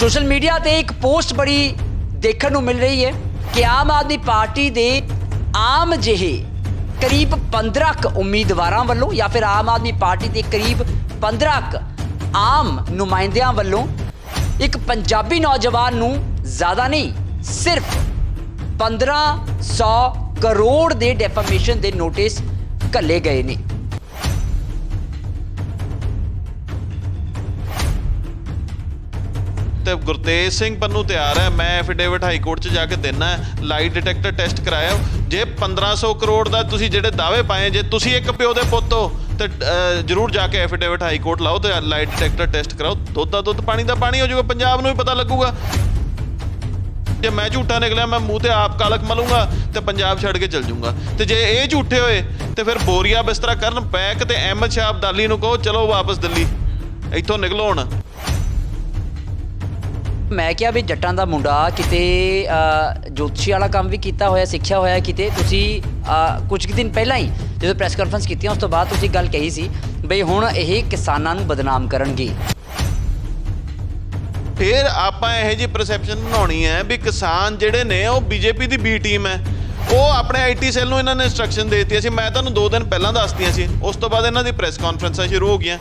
social media ਤੇ ਇੱਕ post ਬੜੀ ਦੇਖਣ ਨੂੰ ਮਿਲ ਰਹੀ ਹੈ ਕਿ ਆਮ ਆਦਮੀ ਪਾਰਟੀ ਦੇ ਆਮ ਜਿਹੇ ਕਰੀਬ 15 ਕ ਉਮੀਦਵਾਰਾਂ ਵੱਲੋਂ ਜਾਂ ਫਿਰ ਆਮ ਆਦਮੀ ਪਾਰਟੀ ਦੇ ਕਰੀਬ 15 ਕ ਆਮ ਨੁਮਾਇੰਦਿਆਂ ਵੱਲੋਂ ਇੱਕ ਪੰਜਾਬੀ ਨੌਜਵਾਨ ਨੂੰ ਜ਼ਿਆਦਾ ਨਹੀਂ ਸਿਰਫ 1500 ਕਰੋੜ ਦੇ ਡੈਫਾਮੇਸ਼ਨ ਦੇ ਨੋਟਿਸ ਕੱਲੇ ਗਏ ਨੇ ਤੇ ਗੁਰਤੇਜ ਸਿੰਘ ਪੰਨੂ ਤਿਆਰ ਹੈ ਮੈਂ ਐਫੀਡੇਵਿਟ ਹਾਈ ਕੋਰਟ 'ਚ ਜਾ ਕੇ ਦੇਣਾ ਲਾਈਟ ਡਿਟੈਕਟਰ ਟੈਸਟ ਕਰਾਇਆ ਜੇ 1500 ਕਰੋੜ ਦਾ ਤੁਸੀਂ ਜਿਹੜੇ ਦਾਅਵੇ ਪਾਏ ਜੇ ਤੁਸੀਂ ਇੱਕ ਪਿਓ ਦੇ ਪੁੱਤ ਹੋ ਤੇ ਜਰੂਰ ਜਾ ਕੇ ਐਫੀਡੇਵਿਟ ਹਾਈ ਕੋਰਟ ਲਾਓ ਤੇ ਲਾਈਟ ਡਿਟੈਕਟਰ ਟੈਸਟ ਕਰਾਓ ਦੁੱਧ ਦਾ ਦੁੱਧ ਪਾਣੀ ਦਾ ਪਾਣੀ ਹੋ ਜਾਊਗਾ ਪੰਜਾਬ ਨੂੰ ਵੀ ਪਤਾ ਲੱਗੂਗਾ ਜੇ ਮੈਂ ਝੂਠਾ ਨਿਕਲਿਆ ਮੈਂ ਮੂੰਹ ਤੇ ਆਪ ਕਾਲਕ ਮਲੂੰਗਾ ਤੇ ਪੰਜਾਬ ਛੱਡ ਕੇ ਚਲ ਜਾਊਂਗਾ ਤੇ ਜੇ ਇਹ ਝੂਠੇ ਹੋਏ ਤੇ ਫਿਰ ਬੋਰੀਆ ਬਿਸਤਰਾ ਕਰਨ ਪੈਕ ਤੇ ਅਹਿਮਦ ਸ਼ਾਹ ਅਬਦਾਲੀ ਨੂੰ ਕਹੋ ਚਲੋ ਵਾਪਸ ਦਿੱਲੀ ਇੱਥੋਂ ਨਿਕਲੋ ਹੁਣ ਮੈਂ ਕਿਹਾ ਵੀ ਜੱਟਾਂ ਦਾ ਮੁੰਡਾ ਕਿਤੇ ਜੋਤਸ਼ੀ ਵਾਲਾ ਕੰਮ ਵੀ ਕੀਤਾ ਹੋਇਆ ਸਿੱਖਿਆ ਹੋਇਆ ਕਿਤੇ ਤੁਸੀਂ ਕੁਝ ਕਿ ਦਿਨ ਪਹਿਲਾਂ ਹੀ ਜਦੋਂ ਪ੍ਰੈਸ ਕਾਨਫਰੰਸ ਕੀਤੀ ਉਸ ਤੋਂ ਬਾਅਦ ਤੁਸੀਂ ਗੱਲ ਕਹੀ ਸੀ ਬਈ ਹੁਣ ਇਹ ਕਿਸਾਨਾਂ ਨੂੰ ਬਦਨਾਮ ਕਰਨਗੇ ਫਿਰ ਆਪਾਂ ਇਹ ਜੀ ਪਰਸੈਪਸ਼ਨ ਬਣਾਉਣੀ ਹੈ ਵੀ ਕਿਸਾਨ ਜਿਹੜੇ ਨੇ ਉਹ ਬੀਜੇਪੀ ਦੀ ਬੀ ਟੀਮ ਹੈ ਉਹ ਆਪਣੇ ਆਈਟੀ ਸੈੱਲ ਨੂੰ ਇਹਨਾਂ ਨੇ ਇਨਸਟਰਕਸ਼ਨ ਦਿੱਤੀ ਸੀ ਮੈਂ ਤੁਹਾਨੂੰ 2 ਦਿਨ ਪਹਿਲਾਂ ਦੱਸਤੀਆਂ ਸੀ ਉਸ ਤੋਂ ਬਾਅਦ ਇਹਨਾਂ ਦੀ ਪ੍ਰੈਸ ਕਾਨਫਰੰਸਾਂ ਸ਼ੁਰੂ ਹੋ ਗਈਆਂ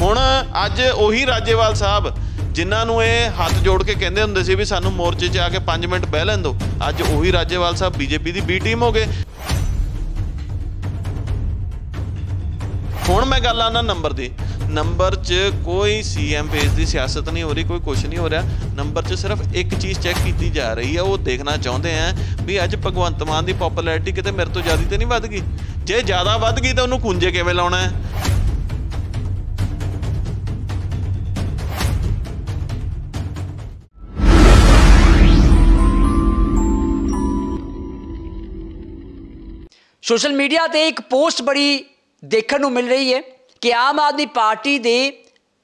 ਹੁਣ ਅੱਜ ਉਹੀ ਰਾਜੇਵਾਲ ਸਾਹਿਬ ਜਿਨ੍ਹਾਂ ਨੂੰ ਇਹ ਹੱਥ ਜੋੜ ਕੇ ਕਹਿੰਦੇ ਹੁੰਦੇ ਸੀ ਵੀ ਸਾਨੂੰ ਮੋਰਚੇ 'ਚ ਆ ਕੇ 5 ਮਿੰਟ ਬਹਿ ਲੈਣ ਦਿਓ ਅੱਜ ਉਹੀ ਰਾਜੇਵਾਲ ਸਾਹਿਬ ਬੀਜੇਪੀ ਦੀ ਬੀ ਟੀਮ ਹੋ ਗਏ ਹੁਣ ਮੈਂ ਗੱਲ ਆਣਾ ਨੰਬਰ ਦੀ ਨੰਬਰ 'ਚ ਕੋਈ ਸੀਐਮ ਫੇਸ ਦੀ ਸਿਆਸਤ ਨਹੀਂ ਹੋ ਰਹੀ ਕੋਈ ਕੁਝ ਨਹੀਂ ਹੋ ਰਿਹਾ ਨੰਬਰ 'ਚ ਸਿਰਫ ਇੱਕ ਚੀਜ਼ ਚੈੱਕ ਕੀਤੀ ਜਾ ਰਹੀ ਹੈ ਉਹ ਦੇਖਣਾ ਚਾਹੁੰਦੇ ਆ ਵੀ ਅੱਜ ਭਗਵੰਤ ਮਾਨ ਦੀ ਪਪੂਲੈਰਿਟੀ ਕਿਤੇ ਮੇਰੇ ਤੋਂ ਜ਼ਿਆਦਾ ਤੇ ਨਹੀਂ ਵੱਧ ਗਈ ਜੇ ਜ਼ਿਆਦਾ ਵੱਧ ਗਈ ਤਾਂ ਉਹਨੂੰ ਕੁੰਜੇ ਕਿਵੇਂ ਲਾਉਣਾ ਹੈ ਸੋਸ਼ਲ ਮੀਡੀਆ ਤੇ ਇੱਕ ਪੋਸਟ ਬੜੀ ਦੇਖਣ ਨੂੰ ਮਿਲ ਰਹੀ ਹੈ ਕਿ ਆਮ ਆਦਮੀ ਪਾਰਟੀ ਦੇ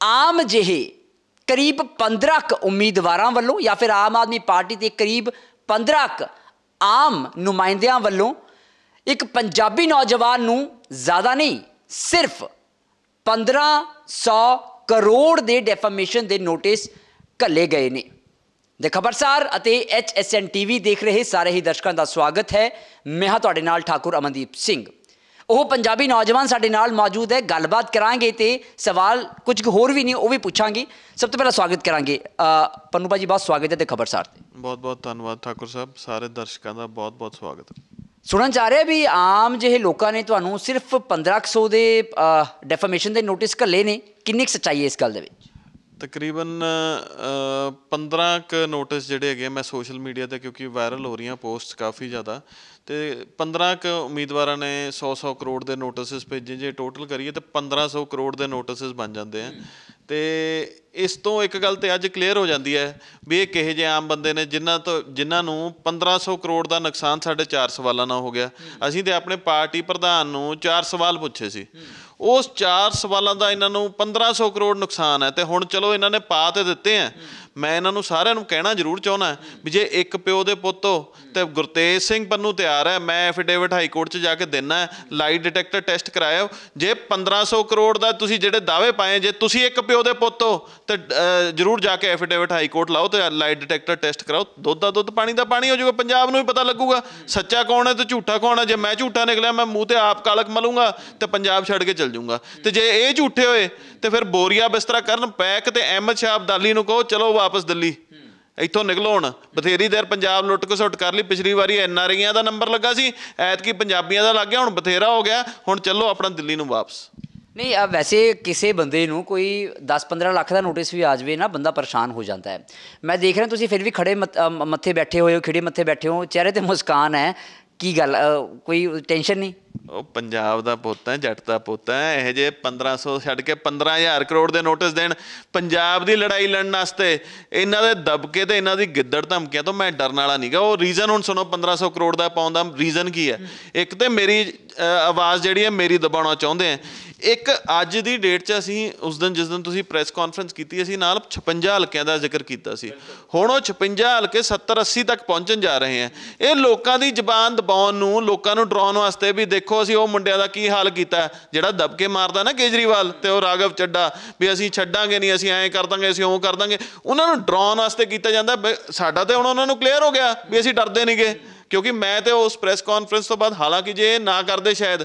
ਆਮ ਜਿਹੇ ਕਰੀਬ 15 ਕ ਉਮੀਦਵਾਰਾਂ ਵੱਲੋਂ ਜਾਂ ਫਿਰ ਆਮ ਆਦਮੀ ਪਾਰਟੀ ਦੇ ਕਰੀਬ 15 ਕ ਆਮ ਨੁਮਾਇੰਦਿਆਂ ਵੱਲੋਂ ਇੱਕ ਪੰਜਾਬੀ ਨੌਜਵਾਨ ਨੂੰ ਜ਼ਿਆਦਾ ਨਹੀਂ ਸਿਰਫ 1500 ਕਰੋੜ ਦੇ ਡੈਫਾਮੇਸ਼ਨ ਦੇ ਨੋਟਿਸ ਕੱਲੇ ਗਏ ਨੇ ਦੇ ਖਬਰਸਾਰ ਅਤੇ ਐਚਐਸਐਨ ਟੀਵੀ ਦੇਖ ਰਹੇ ਸਾਰੇ ਹੀ ਦਰਸ਼ਕਾਂ ਦਾ ਸਵਾਗਤ ਹੈ ਮੈਂ ਹਾਂ ਤੁਹਾਡੇ ਨਾਲ ਠਾਕੁਰ ਅਮਨਦੀਪ ਸਿੰਘ ਉਹ ਪੰਜਾਬੀ ਨੌਜਵਾਨ ਸਾਡੇ ਨਾਲ ਮੌਜੂਦ ਹੈ ਗੱਲਬਾਤ ਕਰਾਂਗੇ ਤੇ ਸਵਾਲ ਕੁਝ ਹੋਰ ਵੀ ਨਹੀਂ ਉਹ ਵੀ ਪੁੱਛਾਂਗੇ ਸਭ ਤੋਂ ਪਹਿਲਾਂ ਸਵਾਗਤ ਕਰਾਂਗੇ ਪੰਨੂ ਭਾਜੀ ਬਹੁਤ ਸਵਾਗਤ ਹੈ ਤੇ ਖਬਰਸਾਰ ਤੇ ਬਹੁਤ ਬਹੁਤ ਧੰਨਵਾਦ ਠਾਕੁਰ ਸਾਹਿਬ ਸਾਰੇ ਦਰਸ਼ਕਾਂ ਦਾ ਬਹੁਤ ਬਹੁਤ ਸਵਾਗਤ ਸੁਣਨ ਚ ਆ ਰਿਹਾ ਵੀ ਆਮ ਜਿਹੇ ਲੋਕਾਂ ਨੇ ਤੁਹਾਨੂੰ ਸਿਰਫ 1500 ਦੇ ਡੈਫਾਮੇਸ਼ਨ ਦੇ ਨੋਟਿਸ ਘੱਲੇ ਨੇ ਕਿੰਨੀ ਸੱਚਾਈ ਹੈ ਇਸ ਗੱਲ ਦੇ ਵਿੱਚ ਤਕਰੀਬਨ 15 ਕ ਨੋਟਿਸ ਜਿਹੜੇ ਹੈਗੇ ਮੈਂ ਸੋਸ਼ਲ ਮੀਡੀਆ ਤੇ ਕਿਉਂਕਿ ਵਾਇਰਲ ਹੋ ਰਹੀਆਂ ਪੋਸਟ ਕਾਫੀ ਜ਼ਿਆਦਾ ਤੇ 15 ਕ ਉਮੀਦਵਾਰਾਂ ਨੇ 100-100 ਕਰੋੜ ਦੇ ਨੋਟਿਸਸ ਭੇਜੇ ਜੇ ਟੋਟਲ ਕਰੀਏ ਤੇ 1500 ਕਰੋੜ ਦੇ ਨੋਟਿਸਸ ਬਣ ਜਾਂਦੇ ਆ ਤੇ ਇਸ ਤੋਂ ਇੱਕ ਗੱਲ ਤੇ ਅੱਜ ਕਲੀਅਰ ਹੋ ਜਾਂਦੀ ਹੈ ਵੀ ਇਹ ਕਿਹੇ ਜੇ ਆਮ ਬੰਦੇ ਨੇ ਜਿਨ੍ਹਾਂ ਤੋਂ ਜਿਨ੍ਹਾਂ ਨੂੰ 1500 ਕਰੋੜ ਦਾ ਨੁਕਸਾਨ ਸਾਡੇ 4 ਸਵਾਲਾਂ ਨਾਲ ਹੋ ਗਿਆ ਅਸੀਂ ਤੇ ਆਪਣੇ ਪਾਰਟੀ ਪ੍ਰਧਾਨ ਨੂੰ 4 ਸਵਾਲ ਪੁੱਛੇ ਸੀ ਉਸ ਚਾਰ ਸਵਾਲਾਂ ਦਾ ਇਹਨਾਂ ਨੂੰ 1500 ਕਰੋੜ ਨੁਕਸਾਨ ਹੈ ਤੇ ਹੁਣ ਚਲੋ ਇਹਨਾਂ ਨੇ ਪਾ ਤੇ ਦਿੱਤੇ ਆ ਮੈਂ ਇਹਨਾਂ ਨੂੰ ਸਾਰਿਆਂ ਨੂੰ ਕਹਿਣਾ ਜ਼ਰੂਰ ਚਾਹੁੰਦਾ ਵੀ ਜੇ ਇੱਕ ਪਿਓ ਦੇ ਪੁੱਤੋ ਤੇ ਗੁਰਤੇਜ ਸਿੰਘ ਪੰਨੂ ਤਿਆਰ ਹੈ ਮੈਂ ਐਫੀਡੇਵਿਟ ਹਾਈ ਕੋਰਟ 'ਚ ਜਾ ਕੇ ਦੇਣਾ ਲਾਈ ਡਿਟੈਕਟਰ ਟੈਸਟ ਕਰਾਇਆ ਜੇ 1500 ਕਰੋੜ ਦਾ ਤੁਸੀਂ ਜਿਹੜੇ ਦਾਅਵੇ ਪਾਏ ਜੇ ਤੁਸੀਂ ਇੱਕ ਪਿਓ ਦੇ ਪੁੱਤੋ ਤੇ ਜ਼ਰੂਰ ਜਾ ਕੇ ਐਫੀਡੇਵਿਟ ਹਾਈ ਕੋਰਟ ਲਾਓ ਤੇ ਲਾਈ ਡਿਟੈਕਟਰ ਟੈਸਟ ਕਰਾਓ ਦੁੱਧ ਦਾ ਦੁੱਧ ਪਾਣੀ ਦਾ ਪਾਣੀ ਹੋ ਜਾਊਗਾ ਪੰਜਾਬ ਨੂੰ ਵੀ ਪਤਾ ਲੱਗੂਗਾ ਸੱਚਾ ਕੌਣ ਹੈ ਤੇ ਝੂਠਾ ਕੌਣ ਹੈ ਜੇ ਮੈਂ ਝੂਠਾ ਨਿਕਲਿਆ ਮੈਂ ਮੂੰਹ ਤੇ ਆਪ ਕਾਲਕ ਮਲੂੰਗਾ ਤੇ ਪੰਜਾਬ ਛੱਡ ਕੇ ਚਲ ਚੱਲ ਜਾਊਗਾ ਤੇ ਜੇ ਇਹ ਝੂਠੇ ਹੋਏ ਤੇ ਫਿਰ ਬੋਰੀਆ ਬਿਸਤਰਾ ਕਰਨ ਪੈਕ ਤੇ ਅਹਿਮਦ ਸ਼ਾਹ ਅਬਦਾਲੀ ਨੂੰ ਕਹੋ ਚਲੋ ਵਾਪਸ ਦਿੱਲੀ ਇੱਥੋਂ ਨਿਕਲੋ ਹੁਣ ਬਥੇਰੀ ਦੇਰ ਪੰਜਾਬ ਲੁੱਟ ਕੇ ਸੁੱਟ ਕਰ ਲਈ ਪਿਛਲੀ ਵਾਰੀ ਐਨ ਦਾ ਨੰਬਰ ਲੱਗਾ ਸੀ ਐਤਕੀ ਪੰਜਾਬੀਆਂ ਦਾ ਲੱਗ ਗਿਆ ਹੁਣ ਬਥੇਰਾ ਹੋ ਗਿਆ ਹੁਣ ਚਲੋ ਆਪਣਾ ਦਿੱਲੀ ਨੂੰ ਵਾਪਸ ਨਹੀਂ ਆ ਵੈਸੇ ਕਿਸੇ ਬੰਦੇ ਨੂੰ ਕੋਈ 10-15 ਲੱਖ ਦਾ ਨੋਟਿਸ ਵੀ ਆ ਜਾਵੇ ਨਾ ਬੰਦਾ ਪਰੇਸ਼ਾਨ ਹੋ ਜਾਂਦਾ ਹੈ ਮੈਂ ਦੇਖ ਰਿਹਾ ਤੁਸੀਂ ਫਿਰ ਵੀ ਖੜੇ ਮੱਥੇ ਬੈਠੇ ਹੋਏ ਹੋ ਖਿੜੇ ਮੱਥੇ ਬੈਠੇ ਹੋ ਚਿਹਰੇ ਤੇ ਮੁਸਕਾਨ ਹੈ ਕੀ ਗੱਲ ਕੋਈ ਟੈਨਸ਼ਨ ਨਹੀਂ ਉਹ ਪੰਜਾਬ ਦਾ ਪੁੱਤ ਹੈ ਜੱਟ ਦਾ ਪੁੱਤ ਹੈ ਇਹ ਜੇ 1500 ਛੱਡ ਕੇ 15000 ਕਰੋੜ ਦੇ ਨੋਟਿਸ ਦੇਣ ਪੰਜਾਬ ਦੀ ਲੜਾਈ ਲੜਨ ਵਾਸਤੇ ਇਹਨਾਂ ਦੇ ਦਬਕੇ ਤੇ ਇਹਨਾਂ ਦੀ ਗਿੱਦੜ ਧਮਕੀਆਂ ਤੋਂ ਮੈਂ ਡਰਨ ਵਾਲਾ ਨਹੀਂਗਾ ਉਹ ਰੀਜ਼ਨ ਹੁਣ ਸੁਣੋ 1500 ਕਰੋੜ ਦਾ ਪਾਉਣ ਦਾ ਰੀਜ਼ਨ ਕੀ ਹੈ ਇੱਕ ਤੇ ਮੇਰੀ ਆਵਾਜ਼ ਜਿਹੜੀ ਹੈ ਮੇਰੀ ਦਬਾਉਣਾ ਚਾਹੁੰਦੇ ਆ ਇੱਕ ਅੱਜ ਦੀ ਡੇਟ 'ਚ ਅਸੀਂ ਉਸ ਦਿਨ ਜਿਸ ਦਿਨ ਤੁਸੀਂ ਪ੍ਰੈਸ ਕਾਨਫਰੰਸ ਕੀਤੀ ਅਸੀਂ ਨਾਲ 56 ਹਲਕਿਆਂ ਦਾ ਜ਼ਿਕਰ ਕੀਤਾ ਸੀ ਹੁਣ ਉਹ 56 ਹਲਕੇ 70 80 ਤੱਕ ਪਹੁੰਚਣ ਜਾ ਰਹੇ ਆ ਇਹ ਲੋਕਾਂ ਦੀ ਜ਼ਬਾਨ ਦਬਾਉਣ ਨੂੰ ਲੋਕਾਂ ਨੂੰ ਡਰਾਉਣ ਵਾਸਤੇ ਵੀ ਦੇਖੋ ਅਸੀਂ ਉਹ ਮੁੰਡਿਆਂ ਦਾ ਕੀ ਹਾਲ ਕੀਤਾ ਜਿਹੜਾ ਦਬਕੇ ਮਾਰਦਾ ਨਾ ਕੇਜਰੀਵਾਲ ਤੇ ਉਹ ਰਾਗਵ ਚੱਡਾ ਵੀ ਅਸੀਂ ਛੱਡਾਂਗੇ ਨਹੀਂ ਅਸੀਂ ਐਂ ਕਰ ਦਾਂਗੇ ਅਸੀਂ ਉਹ ਕਰ ਦਾਂਗੇ ਉਹਨਾਂ ਨੂੰ ਡਰਾਉਣ ਵਾਸਤੇ ਕੀਤਾ ਜਾਂਦਾ ਸਾਡਾ ਤੇ ਹੁਣ ਉਹਨਾਂ ਨੂੰ ਕਲੀਅਰ ਹੋ ਗਿਆ ਵੀ ਅਸੀਂ ਡਰਦੇ ਨਹੀਂਗੇ ਕਿਉਂਕਿ ਮੈਂ ਤੇ ਉਸ ਪ੍ਰੈਸ ਕਾਨਫਰੰਸ ਤੋਂ ਬਾਅਦ ਹਾਲਾਂਕਿ ਜੇ ਨਾ ਕਰਦੇ ਸ਼ਾਇਦ